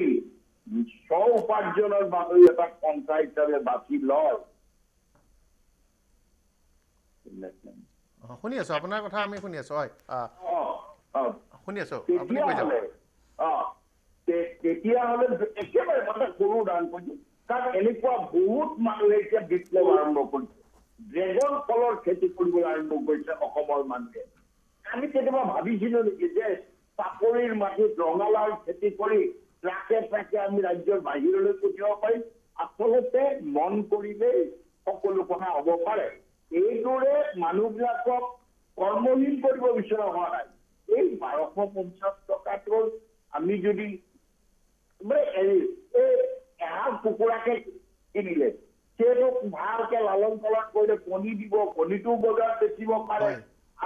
স্ব উপাৰ্জনৰ মানুহ এটা পঞ্চায়ত হিচাপে বাছি লয় শুনি আছো আপোনাৰ কথা আমি শুনি আছো হয় শুনি আছো তেতিয়াহ'লে একেবাৰে মানে সৰু দান কৰিছো কাৰণ এনেকুৱা বহুত মানুহে এতিয়া বিপ্লৱ আৰম্ভ কৰিছে ড্ৰেগন ফলৰ খেতি কৰিবলৈ আৰম্ভ কৰিছে অসমৰ মানুহে আমি কেতিয়াবা ভাবিছিলো নেকি যে চাকৰিৰ মাটিত ৰঙালাউৰ খেতি কৰি ট্ৰাকে ট্ৰাকে আমি ৰাজ্যৰ বাহিৰলৈ পঠিয়াব পাৰিম আচলতে মন কৰিলেই সকলো কথা হ'ব পাৰে এইদৰে মানুহবিলাকক কৰ্মহীন কৰিব বিচৰা হোৱা নাই এই বাৰশ পঞ্চাছ টকাটো আমি যদি মানে এই এহাল কুকুৰাকে কিনিলে সেইটোক ভালকে লালন পালন কৰিলে কণী দিব কণীটো বজাৰত বেচিব পাৰে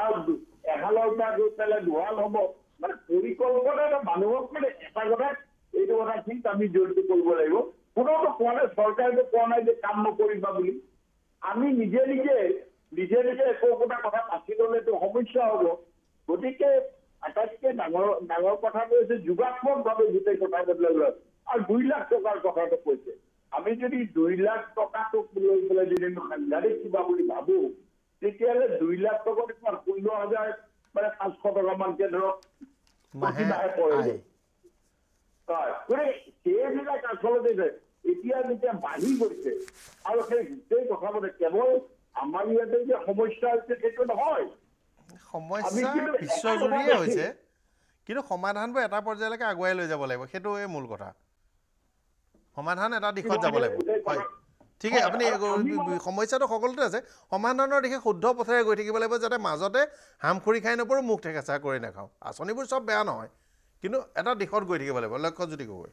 আৰু এহালৰ পৰা গৈ পেলাই দুহাল হব মানে পৰিকল্পনা মানুহক মানে এটা কথা এইটো কথাখিনিত আমি জড়িত কৰিব লাগিব কোনোতো কোৱা নাই চৰকাৰেতো কোৱা নাই যে কাম নকৰিবা বুলি আমি নিজে নিজে নিজে নিজে একো একোটা কথা পাতি ল'লেতো সমস্যা হ'ব গতিকে আটাইতকৈ ডাঙৰ ডাঙৰ কথাটো হৈছে যোগাত্মকভাৱে গোটেই কথাবিলাক লয় আৰু দুই লাখ টকাৰ কথাটো কৈছে আমি যদি দুই লাখ টকাটোক লৈ পেলাই যদি সাংঘাতিক কিবা বুলি ভাবো তেতিয়াহলে দুই লাখ টকাত কিমান ষোল্ল হাজাৰ মানে পাঁচশ টকা মানকে ধৰক যে এতিয়া যেতিয়া বাঢ়ি গৈছে আৰু সেই গোটেই কথা মতে কেৱল আমাৰ ইয়াতে যে সমস্যা হৈছে সেইটো নহয় কিন্তু সমাধানবোৰ এটা পৰ্যায়লৈকে আগুৱাই লৈ যাব লাগিব সেইটো মূল কথা সমাধান এটা দিশত যাব লাগিব হয় ঠিকে আপুনি সমস্যাটো সকলোতে আছে সমাধানৰ দিশে শুদ্ধ পথেৰে গৈ থাকিব লাগিব যাতে মাজতে হামখুৰি খাই নপৰোঁ মুখ ঠেকেচা কৰি নাখাওঁ আঁচনিবোৰ চব বেয়া নহয় কিন্তু এটা দিশত গৈ থাকিব লাগিব লক্ষ্যজ্যোতি গগৈ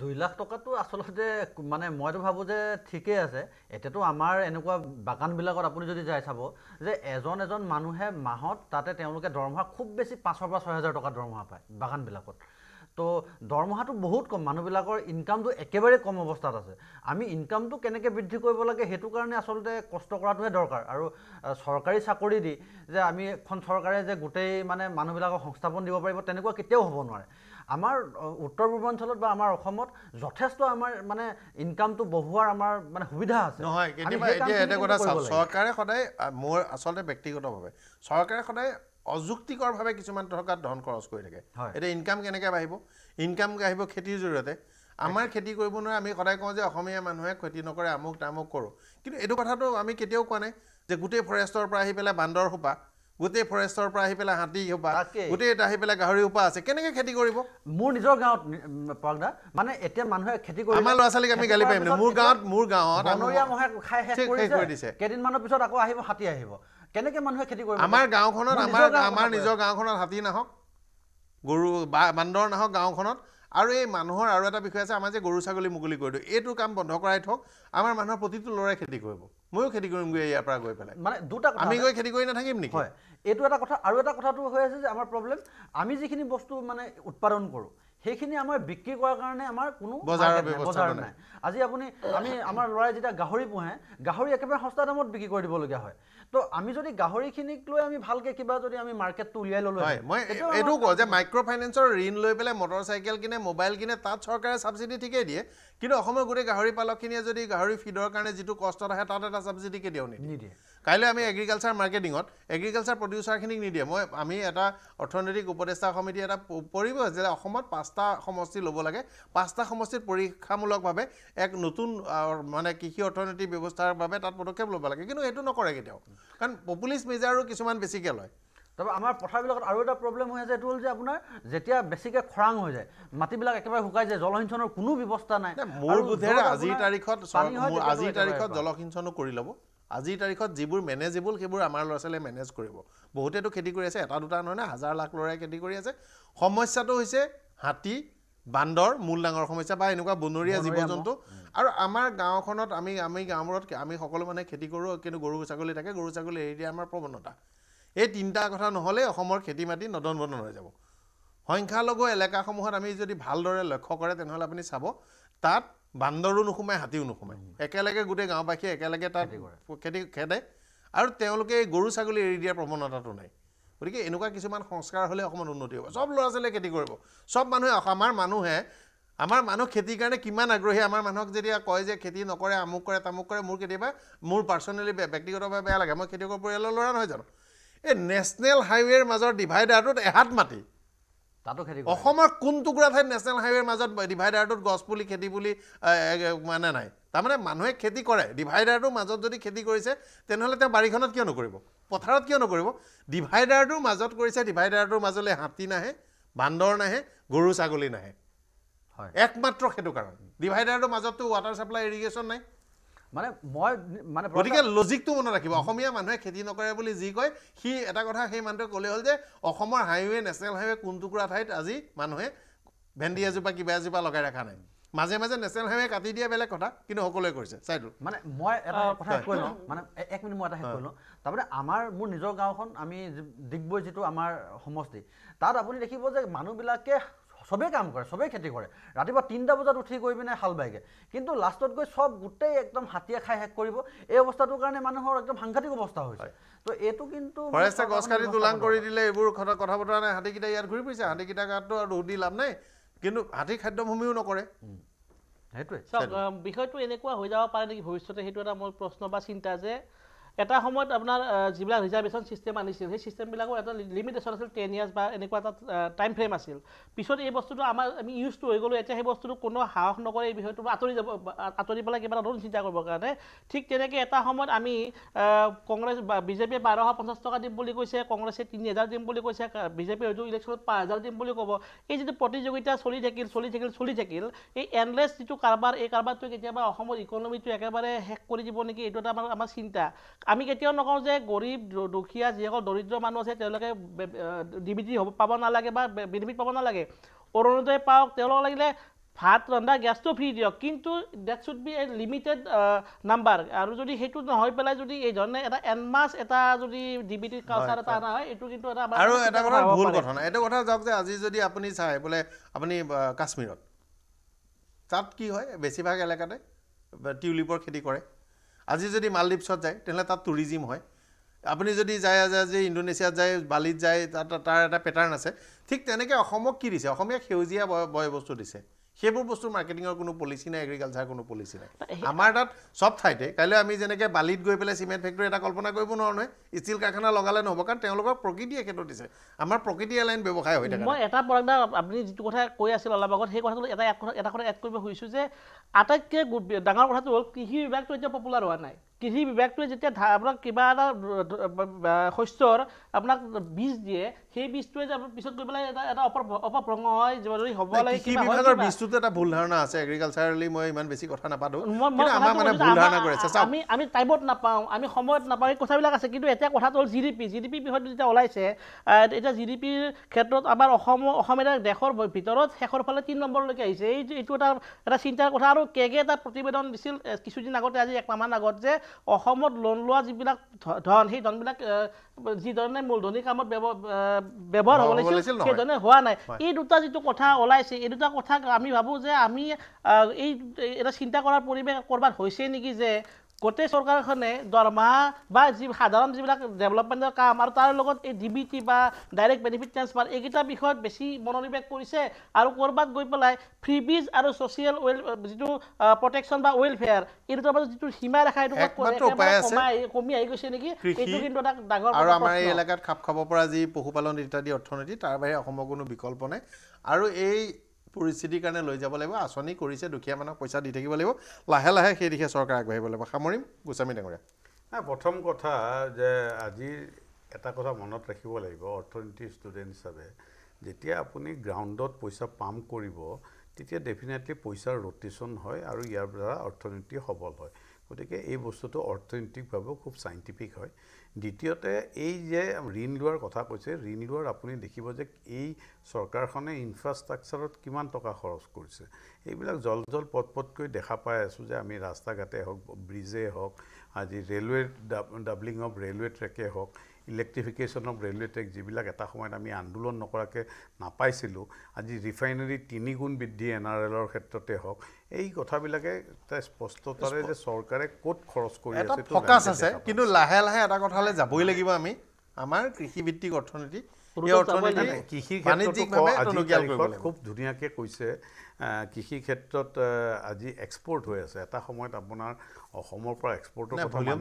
দুই লাখ টকাটো আচলতে মানে মইতো ভাবোঁ যে ঠিকেই আছে এতিয়াতো আমাৰ এনেকুৱা বাগানবিলাকত আপুনি যদি যাই চাব যে এজন এজন মানুহে মাহত তাতে তেওঁলোকে দৰমহা খুব বেছি পাঁচৰ পৰা ছয় হাজাৰ টকা দৰমহা পায় বাগানবিলাকত তো দৰমহাটো বহুত কম মানুহবিলাকৰ ইনকামটো একেবাৰে কম অৱস্থাত আছে আমি ইনকামটো কেনেকৈ বৃদ্ধি কৰিব লাগে সেইটো কাৰণে আচলতে কষ্ট কৰাটোহে দৰকাৰ আৰু চৰকাৰী চাকৰি দি যে আমি এখন চৰকাৰে যে গোটেই মানে মানুহবিলাকক সংস্থাপন দিব পাৰিব তেনেকুৱা কেতিয়াও হ'ব নোৱাৰে আমাৰ উত্তৰ পূৰ্বাঞ্চলত বা আমাৰ অসমত যথেষ্ট আমাৰ মানে ইনকামটো বঢ়োৱাৰ আমাৰ মানে সুবিধা আছে নহয় কেতিয়াবা এতিয়া এটা কথা চাওক চৰকাৰে সদায় মোৰ আচলতে ব্যক্তিগতভাৱে চৰকাৰে সদায় অযুক্তিকৰভাৱে কিছুমান টকা ধন খৰচ কৰি থাকে এতিয়া ইনকাম কেনেকৈ বাঢ়িব ইনকাম আহিব খেতিৰ জৰিয়তে আমাৰ খেতি কৰিব নোৱাৰে আমি সদায় কওঁ যে অসমীয়া মানুহে খেতি নকৰে আমুক তামুক কৰোঁ কিন্তু এইটো কথাটো আমি কেতিয়াও কোৱা নাই যে গোটেই ফৰেষ্টৰ পৰা আহি পেলাই বান্দৰ সোপা গোটেই ফৰেষ্টৰ পৰা আহি পেলাই হাতী সোপা গোটেই আহি পেলাই গাহৰি সোপা আছে কেনেকৈ খেতি কৰিব মোৰ নিজৰ গাঁৱত মানে এতিয়া মানুহে খেতি কৰি আমাৰ ল'ৰা ছোৱালীক আমি গালি পাৰিম মোৰ গাঁৱত মোৰ গাঁৱত কেইদিনমানৰ পিছত আকৌ আহিব হাতী আহিব কেনেকে মানুহে খেতি কৰিব আমাৰ গাঁওখনত আমাৰ আমাৰ নিজৰ গাঁওখনত হাতী নাহক গৰু বান্দৰ নাহক গাঁওখনত আৰু এই মানুহৰ আৰু এটা বিষয় আছে আমাৰ যে গৰু ছাগলী মুকলি কৰি দিওঁ এইটো কাম বন্ধ কৰাই থওক আমাৰ মানুহৰ প্ৰতিটো ল'ৰাই খেতি কৰিব ময়ো খেতি কৰিমগৈ ইয়াৰ পৰা গৈ পেলাই মানে দুটা আমি গৈ খেতি কৰি নাথাকিম নেকি হয় এইটো এটা কথা আৰু এটা কথাটো হৈ আছে যে আমাৰ প্ৰব্লেম আমি যিখিনি বস্তু মানে উৎপাদন কৰোঁ সেইখিনি আমাৰ বিক্ৰী কৰাৰ কাৰণে আমাৰ কোনো বজাৰ বজাৰ নাই আজি আপুনি আমি আমাৰ ল'ৰাই যেতিয়া গাহৰি পোহে গাহৰি একেবাৰে সস্তা দামত বিক্ৰী কৰি দিবলগীয়া হয় তো আমি যদি গাহৰিখিনিক লৈ আমি ভালকে কিবা যদি আমি মাৰ্কেটটো উলিয়াই ললো হয় মই এটো কও যে মাইক্ৰো ফাইনান্সৰ ঋণ লৈ পেলাই মটৰচাইকেল কিনে মোবাইল কিনে তাত চৰকাৰে সাবসিডি ঠিকে দিয়ে কিন্তু অসমৰ গুৰি গাহৰি পালকখিনিয়ে যদি গাহৰি ফিডৰ কাৰণে যিটো কষ্টত আহে তাত এটা সাবসিডি কে দিওঁ নিদিয়ে কাইলৈ আমি এগ্ৰিকালচাৰ মাৰ্কেটিঙত এগ্ৰিকালচাৰ প্ৰডিউচাৰখিনিক নিদিয়ে মই আমি এটা অৰ্থনৈতিক উপদেষ্টা সমিতি এটা পৰিব যে অসমত পাঁচটা সমষ্টি ল'ব লাগে পাঁচটা সমষ্টিত পৰীক্ষামূলকভাৱে এক নতুন মানে কৃষি অৰ্থনৈতিক ব্যৱস্থাৰ বাবে তাত পদক্ষেপ ল'ব লাগে কিন্তু সেইটো নকৰে কেতিয়াও কাৰণ পপুলিষ্ট মেজাৰো কিছুমান বেছিকৈ লয় তাৰপৰা আমাৰ পথাৰবিলাকত আৰু এটা প্ৰব্লেম হৈ আছে এইটো হ'ল যে আপোনাৰ যেতিয়া বেছিকৈ খৰাং হৈ যায় মাটিবিলাক একেবাৰে শুকাই যায় জলসিঞ্চনৰ কোনো ব্যৱস্থা নাই মোৰ বোধেৰে আজিৰ তাৰিখত আজিৰ তাৰিখত জলসিঞ্চনো কৰি ল'ব আজিৰ তাৰিখত যিবোৰ মেনেজেবল সেইবোৰ আমাৰ ল'ৰা ছোৱালীয়ে মেনেজ কৰিব বহুতেতো খেতি কৰি আছে এটা দুটা নহয় নহয় হাজাৰ লাখ ল'ৰাই খেতি কৰি আছে সমস্যাটো হৈছে হাতী বান্দৰ মূল ডাঙৰ সমস্যা বা এনেকুৱা বনৰীয়া জীৱ জন্তু আৰু আমাৰ গাঁওখনত আমি আমি গাঁওবোৰত আমি সকলো মানে খেতি কৰোঁ কিন্তু গৰু ছাগলী থাকে গৰু ছাগলী এৰি দিয়া আমাৰ প্ৰৱণতা এই তিনিটা কথা নহ'লেই অসমৰ খেতি মাটি নদন বদন হৈ যাব সংখ্যালঘু এলেকাসমূহত আমি যদি ভালদৰে লক্ষ্য কৰে তেনেহ'লে আপুনি চাব তাত বান্দৰো নোসোমায় হাতীও নোসোমায় একেলগে গোটেই গাঁওবাসীয়ে একেলগে তাত খেতি খেদে আৰু তেওঁলোকে এই গৰু ছাগলী এৰি দিয়াৰ প্ৰৱণতাটো নাই গতিকে এনেকুৱা কিছুমান সংস্কাৰ হ'লে অকণমান উন্নতি হ'ব চব ল'ৰা ছোৱালীয়ে খেতি কৰিব চব মানুহে আমাৰ মানুহে আমাৰ মানুহ খেতিৰ কাৰণে কিমান আগ্ৰহী আমাৰ মানুহক যেতিয়া কয় যে খেতি নকৰে আমুক কৰে তামুক কৰে মোৰ কেতিয়াবা মোৰ পাৰ্চনেলি ব্যক্তিগতভাৱে বেয়া লাগে মই খেতিয়কৰ পৰিয়ালৰ ল'ৰা নহয় জানো এই নেশ্যনেল হাইৱেৰ মাজৰ ডিভাইডাৰটোত এহাত মাটি তাতো খেতি অসমৰ কোন টুকুৰা ঠাইত নেশ্যনেল হাইৱেৰ মাজত ডিভাইডাৰটোত গছপুলি খেতি পুলি মানে নাই তাৰমানে মানুহে খেতি কৰে ডিভাইডাৰটোৰ মাজত যদি খেতি কৰিছে তেনেহ'লে তেওঁ বাৰীখনত কিয় নকৰিব পথাৰত কিয় নকৰিব ডিভাইডাৰটোৰ মাজত কৰিছে ডিভাইডাৰটোৰ মাজলৈ হাতী নাহে বান্দৰ নাহে গৰু ছাগলী নাহে হয় একমাত্ৰ সেইটো কাৰণ ডিভাইডাৰটোৰ মাজতটো ৱাটাৰ ছাপ্লাই ইৰিগেশ্যন নাই মানে মই মানে গতিকে লজিকটো মনত ৰাখিব অসমীয়া মানুহে খেতি নকৰে বুলি যি কয় সি এটা কথা সেই মানুহটোৱে ক'লে হ'ল যে অসমৰ হাইৱে নেশ্যনেল হাইৱে কোনটুকুৰা ঠাইত আজি মানুহে ভেন্দি এজোপা কিবা এজোপা লগাই ৰখা নাই মাজে মাজে নেশ্যনেল হাইৱে কাটি দিয়া বেলেগ কথা কিন্তু সকলোৱে কৰিছে চাইদুল মানে মই এটা কথা কৈ লওঁ মানে এক মিনিট মই এটা শেষ কৈ লওঁ তাৰমানে আমাৰ মোৰ নিজৰ গাঁওখন আমি ডিগবৈ যিটো আমাৰ সমষ্টি তাত আপুনি দেখিব যে মানুহবিলাকে চবেই কাম কৰে চবেই খেতি কৰে ৰাতিপুৱা তিনিটা বজাত উঠি গৈ পিনে হাল বাইকে কিন্তু লাষ্টত গৈ চব গোটেই একদম হাতীয়ে খাই শেষ কৰিব এই অৱস্থাটোৰ কাৰণে মানুহৰ একদম সাংঘাতিক অৱস্থা হৈছে তো এইটো কিন্তু গছ কাটি দোলাং কৰি দিলে এইবোৰ কথা বতৰা নাই হাতীকেইটা ইয়াত ঘূৰি ফুৰিছে হাতীকেইটা গাঁতটো আৰু দি লাভ নাই কিন্তু হাতী ভূমিও নকৰে সেইটোৱে বিষয়টো এনেকুৱা হৈ যাব পাৰে নেকি ভৱিষ্যতে সেইটো এটা মোৰ প্ৰশ্ন বা চিন্তা যে এটা সময়ত আপোনাৰ যিবিলাক ৰিজাৰ্ভেশ্যন ছিষ্টেম আনিছিল সেই ছিষ্টেমবিলাকৰ এটা লিমিটেশ্যন আছিল টেন ইয়াৰ্ছ বা এনেকুৱা এটা টাইম ফ্ৰেম আছিল পিছত এই বস্তুটো আমাৰ আমি ইউজটো হৈ গ'লোঁ এতিয়া সেই বস্তুটো কোনো সাহস নকৰে এই বিষয়টো আঁতৰি যাব আঁতৰি পেলাই কিবা নতুন চিন্তা কৰিবৰ কাৰণে ঠিক তেনেকৈ এটা সময়ত আমি কংগ্ৰেছ বা বিজেপিয়ে বাৰশ পঞ্চাছ টকা দিম বুলি কৈছে কংগ্ৰেছে তিনি হেজাৰ দিম বুলি কৈছে বিজেপিয়ে হয়তো ইলেকশ্যনত পাঁচ হাজাৰ দিম বুলি ক'ব এই যিটো প্ৰতিযোগিতা চলি থাকিল চলি থাকিল চলি থাকিল এই এনলেছ যিটো কাৰবাৰ এই কাৰবাৰটোৱে কেতিয়াবা অসমৰ ইকনমিটো একেবাৰে শেষ কৰি দিব নেকি এইটো এটা আমাৰ আমাৰ চিন্তা আমি কেতিয়াও নকওঁ যে গৰীব দুখীয়া যিসকল দৰিদ্ৰ মানুহ আছে তেওঁলোকে ডি ডিবিটি হব পাব নালাগে বা বেনিফিট পাব নালাগে অৰুণোদয় পাওক তেওঁলোকক লাগিলে ভাত ৰন্ধা গেছটো ফ্ৰী দিয়ক কিন্তু that should be a limited number আৰু যদি সেইটো নহয় পেলাই যদি এই ধৰণে এটা এনমাছ এটা যদি টি কালচাৰ এটা অনা হয় এইটো কিন্তু এটা আৰু এটা কথা ভুল কথা এইটো কথা যাওক যে আজি যদি আপুনি চায় বোলে আপুনি কাশ্মীৰত তাত কি হয় বেছিভাগ এলেকাতে টিউলিপৰ খেতি কৰে আজি যদি মালদ্বীপছত যায় তেনেহ'লে তাত টুৰিজিম হয় আপুনি যদি যায় আজি আজি ইণ্ডোনেছিয়াত যায় বালিত যায় তাত তাৰ এটা পেটাৰ্ণ আছে ঠিক তেনেকৈ অসমক কি দিছে অসমীয়া সেউজীয়া বয় বয় বস্তু দিছে সেইবোৰ বস্তুৰ মাৰ্কেটিঙৰ কোনো পলিচি নাই এগ্ৰিকালচাৰৰ কোনো পলিচি নাই আমাৰ তাত চব ঠাইতে কাইলৈ আমি যেনেকৈ বালিত গৈ পেলাই চিমেণ্ট ফেক্টৰী এটা কল্পনা কৰিব নোৱাৰোঁ ষ্টিল কাৰখানা লগালে নহ'ব কাৰণ তেওঁলোকক প্ৰকৃতিয়ে ক্ষেত্ৰত দিছে আমাৰ প্ৰকৃতি এলাইন ব্যৱসায় হৈ থাকে মই এটা পৰাগদা আপুনি যিটো কথা কৈ আছিল অলপ আগত সেই কথাটো এটা এটা কথা এড কৰিব খুজিছোঁ যে আটাইতকৈ ডাঙৰ কথাটো হ'ল কৃষি বিভাগটো এতিয়া পপুলাৰ হোৱা নাই কৃষি বিভাগটোৱে যেতিয়া আপোনাৰ কিবা এটা শস্যৰ আপোনাক বীজ দিয়ে সেই বীজটোৱে যে পিছত গৈ পেলাই এটা এটা অপভ্ৰংগ হয় যে যদি হ'ব লাগে কৃষি বিভাগৰ বীজটোতে এটা ভুল ধাৰণা আছে এগ্ৰিকালচাৰেলি মই ইমান বেছি কথা নাপাতো আমি আমি টাইমত নাপাওঁ আমি সময়ত নাপাওঁ এই কথাবিলাক আছে কিন্তু এতিয়া কথাটো হ'ল G D P G D P বিষয়টো যেতিয়া ওলাইছে এতিয়া জি ডি পিৰ ক্ষেত্ৰত আমাৰ অসম অসম এটা দেশৰ ভিতৰত শেষৰ ফালে তিনি নম্বৰলৈকে আহিছে এই এইটো এটা এটা চিন্তাৰ কথা আৰু কে কে এটা প্ৰতিবেদন দিছিল কিছুদিন আগতে আজি একমাহমান আগত যে অসমত লোন লোৱা যিবিলাক ধন সেই ধনবিলাক যিধৰণে মূলধনী কামত ব্যৱহাৰ হ'ব লাগিছিল সেইধৰণে হোৱা নাই এই দুটা যিটো কথা ওলাইছে এই দুটা কথা আমি ভাবোঁ যে আমি এই এটা চিন্তা কৰাৰ পৰিৱেশ ক'ৰবাত হৈছে নেকি যে গোটেই চৰকাৰখনে দৰমহা বা যি সাধাৰণ যিবিলাক ডেভেলপমেণ্টৰ কাম আৰু তাৰ লগত এই ডি বি টি বা ডাইৰেক্ট বেনিফিট ট্ৰেঞ্চফাৰ এইকেইটা বিষয়ত বেছি মনোনিৱেশ কৰিছে আৰু ক'ৰবাত গৈ পেলাই ফ্ৰী ফ্ৰীবিজ আৰু ছ'চিয়েল ৱেল যিটো প্ৰটেকশ্যন বা ৱেলফেয়াৰ এইটোৰ মাজত যিটো সীমা ৰেখা এইটো কমি আহি গৈছে নেকি এইটো কিন্তু এটা ডাঙৰ আৰু আমাৰ এই এলেকাত খাপ খাব পৰা যি পশুপালন ইত্যাদি অৰ্থনীতি তাৰ বাহিৰে অসমৰ কোনো বিকল্প নাই আৰু এই পৰিস্থিতিৰ কাৰণে লৈ যাব লাগিব আঁচনি কৰিছে দুখীয়া মানুহক পইচা দি থাকিব লাগিব লাহে লাহে সেই দিশে চৰকাৰ আগবাঢ়িব লাগিব সামৰিম গোস্বামী ডাঙৰীয়া নাই প্ৰথম কথা যে আজিৰ এটা কথা মনত ৰাখিব লাগিব অৰ্থনীতি ষ্টুডেণ্ট হিচাপে যেতিয়া আপুনি গ্ৰাউণ্ডত পইচা পাম কৰিব তেতিয়া ডেফিনেটলি পইচাৰ ৰটেশ্যন হয় আৰু ইয়াৰ দ্বাৰা অৰ্থনীতি সবল হয় গতিকে এই বস্তুটো অৰ্থনৈতিকভাৱেও খুব চাইণ্টিফিক হয় দ্বিতীয়তে এই যে ঋণ লোৱাৰ কথা কৈছে ঋণ লোৱাৰ আপুনি দেখিব যে এই চৰকাৰখনে ইনফ্ৰাষ্ট্ৰাকচাৰত কিমান টকা খৰচ কৰিছে এইবিলাক জল জল পট পটকৈ দেখা পাই আছোঁ যে আমি ৰাস্তা ঘাটে হওক ব্ৰিজে হওক আজি ৰেলৱে ডাব ডাবলিং অফ ৰেলৱে ট্ৰেকে হওক ইলেক্ট্ৰিফিকেশ্যন অফ ৰেলৱে ট্ৰেক যিবিলাক এটা সময়ত আমি আন্দোলন নকৰাকৈ নাপাইছিলোঁ আজি ৰিফাইনেৰী তিনিগুণ বৃদ্ধি এন আৰ এলৰ ক্ষেত্ৰতে হওক এই কথাবিলাকে এটা স্পষ্টতাৰে যে চৰকাৰে ক'ত খৰচ কৰি আছে কিন্তু লাহে লাহে এটা কথালৈ যাবই লাগিব আমি আমাৰ কৃষিভিত্তিক অৰ্থনীতি খুব ধুনীয়াকে কৈছে কৃষি ক্ষেত্ৰত আজি এক্সপৰ্ট হৈ আছে এটা সময়ত আপোনাৰ অসমৰ পৰা এক্সপৰ্টৰ কথা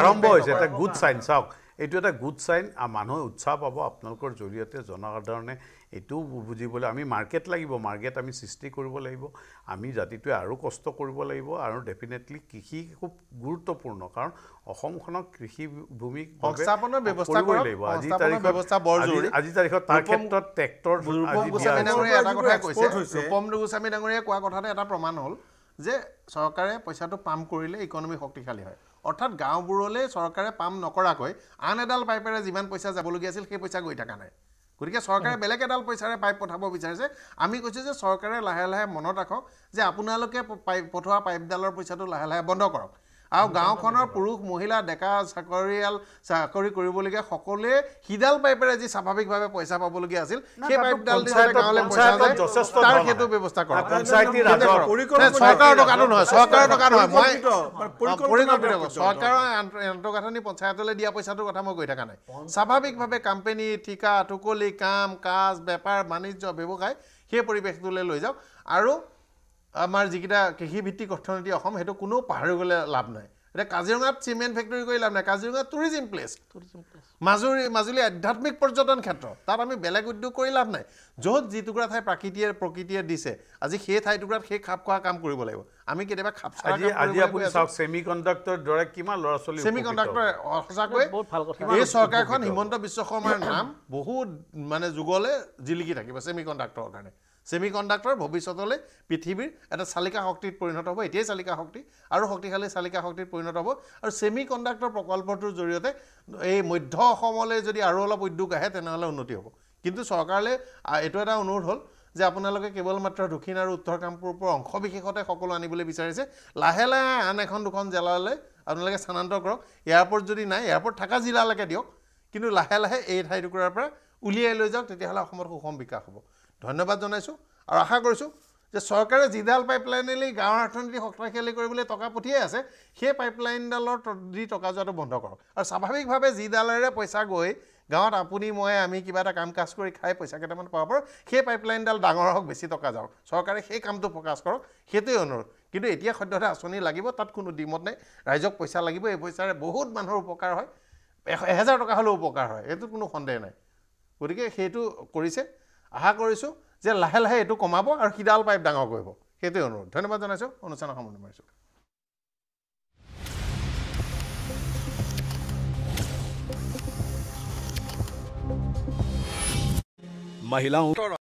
আৰম্ভ হৈছে এটা গুড চাইন চাওক এইটো এটা গুড চাইন আৰু মানুহে উৎসাহ পাব আপোনালোকৰ জৰিয়তে জনসাধাৰণে এইটোও বুজিবলৈ আমি মাৰ্কেট লাগিব মাৰ্কেট আমি সৃষ্টি কৰিব লাগিব আমি জাতিটোৱে আৰু কষ্ট কৰিব লাগিব আৰু ডেফিনেটলি কৃষি খুব গুৰুত্বপূৰ্ণ কাৰণ অসমখনক কৃষি ভূমি সংস্থাপনৰ ব্যৱস্থা কৰিব লাগিব আজি তাৰিখ ব্যৱস্থা তাৰিখত ট্ৰেক্টৰ গোস্বামী ডাঙৰীয়াই গোস্বামী ডাঙৰীয়াই কোৱা কথাটো এটা প্ৰমাণ হ'ল যে চৰকাৰে পইচাটো পাম কৰিলে ইকনমি শক্তিশালী হয় অৰ্থাৎ গাঁওবোৰলৈ চৰকাৰে পাম নকৰাকৈ আন এডাল পাইপেৰে যিমান পইচা যাবলগীয়া আছিল সেই পইচা গৈ থকা নাই গতিকে চৰকাৰে বেলেগ এডাল পইচাৰে পাইপ পঠাব বিচাৰিছে আমি কৈছোঁ যে চৰকাৰে লাহে লাহে মনত ৰাখক যে আপোনালোকে পাইপ পঠোৱা পাইপডালৰ পইচাটো লাহে লাহে বন্ধ কৰক আৰু গাঁওখনৰ পুৰুষ মহিলা ডেকা চাকৰিয়াল চাকৰি কৰিবলগীয়া সকলোৱে সিডাল পাইপেৰে যি স্বাভাৱিকভাৱে পইচা পাবলগীয়া আছিল সেই পাইপডাল তাৰ সেইটো ব্যৱস্থা কৰে চৰকাৰৰ আন্তঃগাঁথনি পঞ্চায়তলৈ দিয়া পইচাটোৰ কথা মই কৈ থকা নাই স্বাভাৱিকভাৱে কোম্পেনী ঠিকা টুকলি কাম কাজ বেপাৰ বাণিজ্য ব্যৱসায় সেই পৰিৱেশটোলৈ লৈ যাওক আৰু আমাৰ যিকেইটা কৃষিভিত্তিক অৰ্থনীতি অসম সেইটো কোনো পাহৰি গ'লে লাভ নাই এতিয়া কাজিৰঙাত চিমেণ্ট ফেক্টৰী কৰি লাভ নাই কাজিৰঙা টুৰিজিম প্লেচ মাজুলী মাজুলী আধ্যাত্মিক পৰ্যটন ক্ষেত্ৰ তাত আমি বেলেগ উদ্যোগ কৰি লাভ নাই য'ত যিটুকুৰা ঠাই প্ৰাকৃতিয়ে প্ৰকৃতিয়ে দিছে আজি সেই ঠাইটুকুৰাত সেই খাপ খোৱা কাম কৰিব লাগিব আমি কেতিয়াবা খাপ কণ্ডাক্টৰ এই চৰকাৰখন হিমন্ত বিশ্ব শৰ্মাৰ নাম বহুত মানে যুগলৈ জিলিকি থাকিব চেমি কণ্ডাক্টৰৰ কাৰণে ছেমি কণ্ডাক্টৰ ভৱিষ্যতলৈ পৃথিৱীৰ এটা চালিকা শক্তিত পৰিণত হ'ব এতিয়াই চালিকা শক্তি আৰু শক্তিশালী চালিকা শক্তিত পৰিণত হ'ব আৰু ছেমি কণ্ডাক্টৰ প্ৰকল্পটোৰ জৰিয়তে এই মধ্য অসমলৈ যদি আৰু অলপ উদ্যোগ আহে তেনেহ'লে উন্নতি হ'ব কিন্তু চৰকাৰলৈ এইটো এটা অনুৰোধ হ'ল যে আপোনালোকে কেৱল মাত্ৰ দক্ষিণ আৰু উত্তৰ কামৰূপৰ অংশ বিশেষতে সকলো আনিবলৈ বিচাৰিছে লাহে লাহে আন এখন দুখন জিলালৈ আপোনালোকে স্থানান্তৰ কৰক এয়াৰপৰ্ট যদি নাই এয়াৰপৰ্ট থকা জিলালৈকে দিয়ক কিন্তু লাহে লাহে এই ঠাইটুকুৰাৰ পৰা উলিয়াই লৈ যাওক তেতিয়াহ'লে অসমত সুষম বিকাশ হ'ব ধন্যবাদ জনাইছোঁ আৰু আশা কৰিছোঁ যে চৰকাৰে যিডাল পাইপলাইনেলেই গাঁৱৰ অৰ্থনীতি শক্তিশালী কৰিবলৈ টকা পঠিয়াই আছে সেই পাইপলাইনডালৰ দি টকা যোৱাটো বন্ধ কৰক আৰু স্বাভাৱিকভাৱে যিডালেৰে পইচা গৈ গাঁৱত আপুনি মই আমি কিবা এটা কাম কাজ কৰি খাই পইচা কেইটামান পাব পাৰোঁ সেই পাইপলাইনডাল ডাঙৰ হওক বেছি টকা যাওক চৰকাৰে সেই কামটো প্ৰকাশ কৰক সেইটোৱে অনুৰোধ কিন্তু এতিয়া সদ্যহতে আঁচনি লাগিব তাত কোনো ডিমত নাই ৰাইজক পইচা লাগিব এই পইচাৰে বহুত মানুহৰ উপকাৰ হয় এহেজাৰ টকা হ'লেও উপকাৰ হয় এইটো কোনো সন্দেহ নাই গতিকে সেইটো কৰিছে আশা কৰিছোঁ যে লাহে লাহে এইটো কমাব আৰু সিডাল পাইপ ডাঙৰ কৰিব সেইটোৱে অনুৰোধ ধন্যবাদ জনাইছোঁ অনুষ্ঠানৰ সামৰণি মাৰিছোঁ মহিলা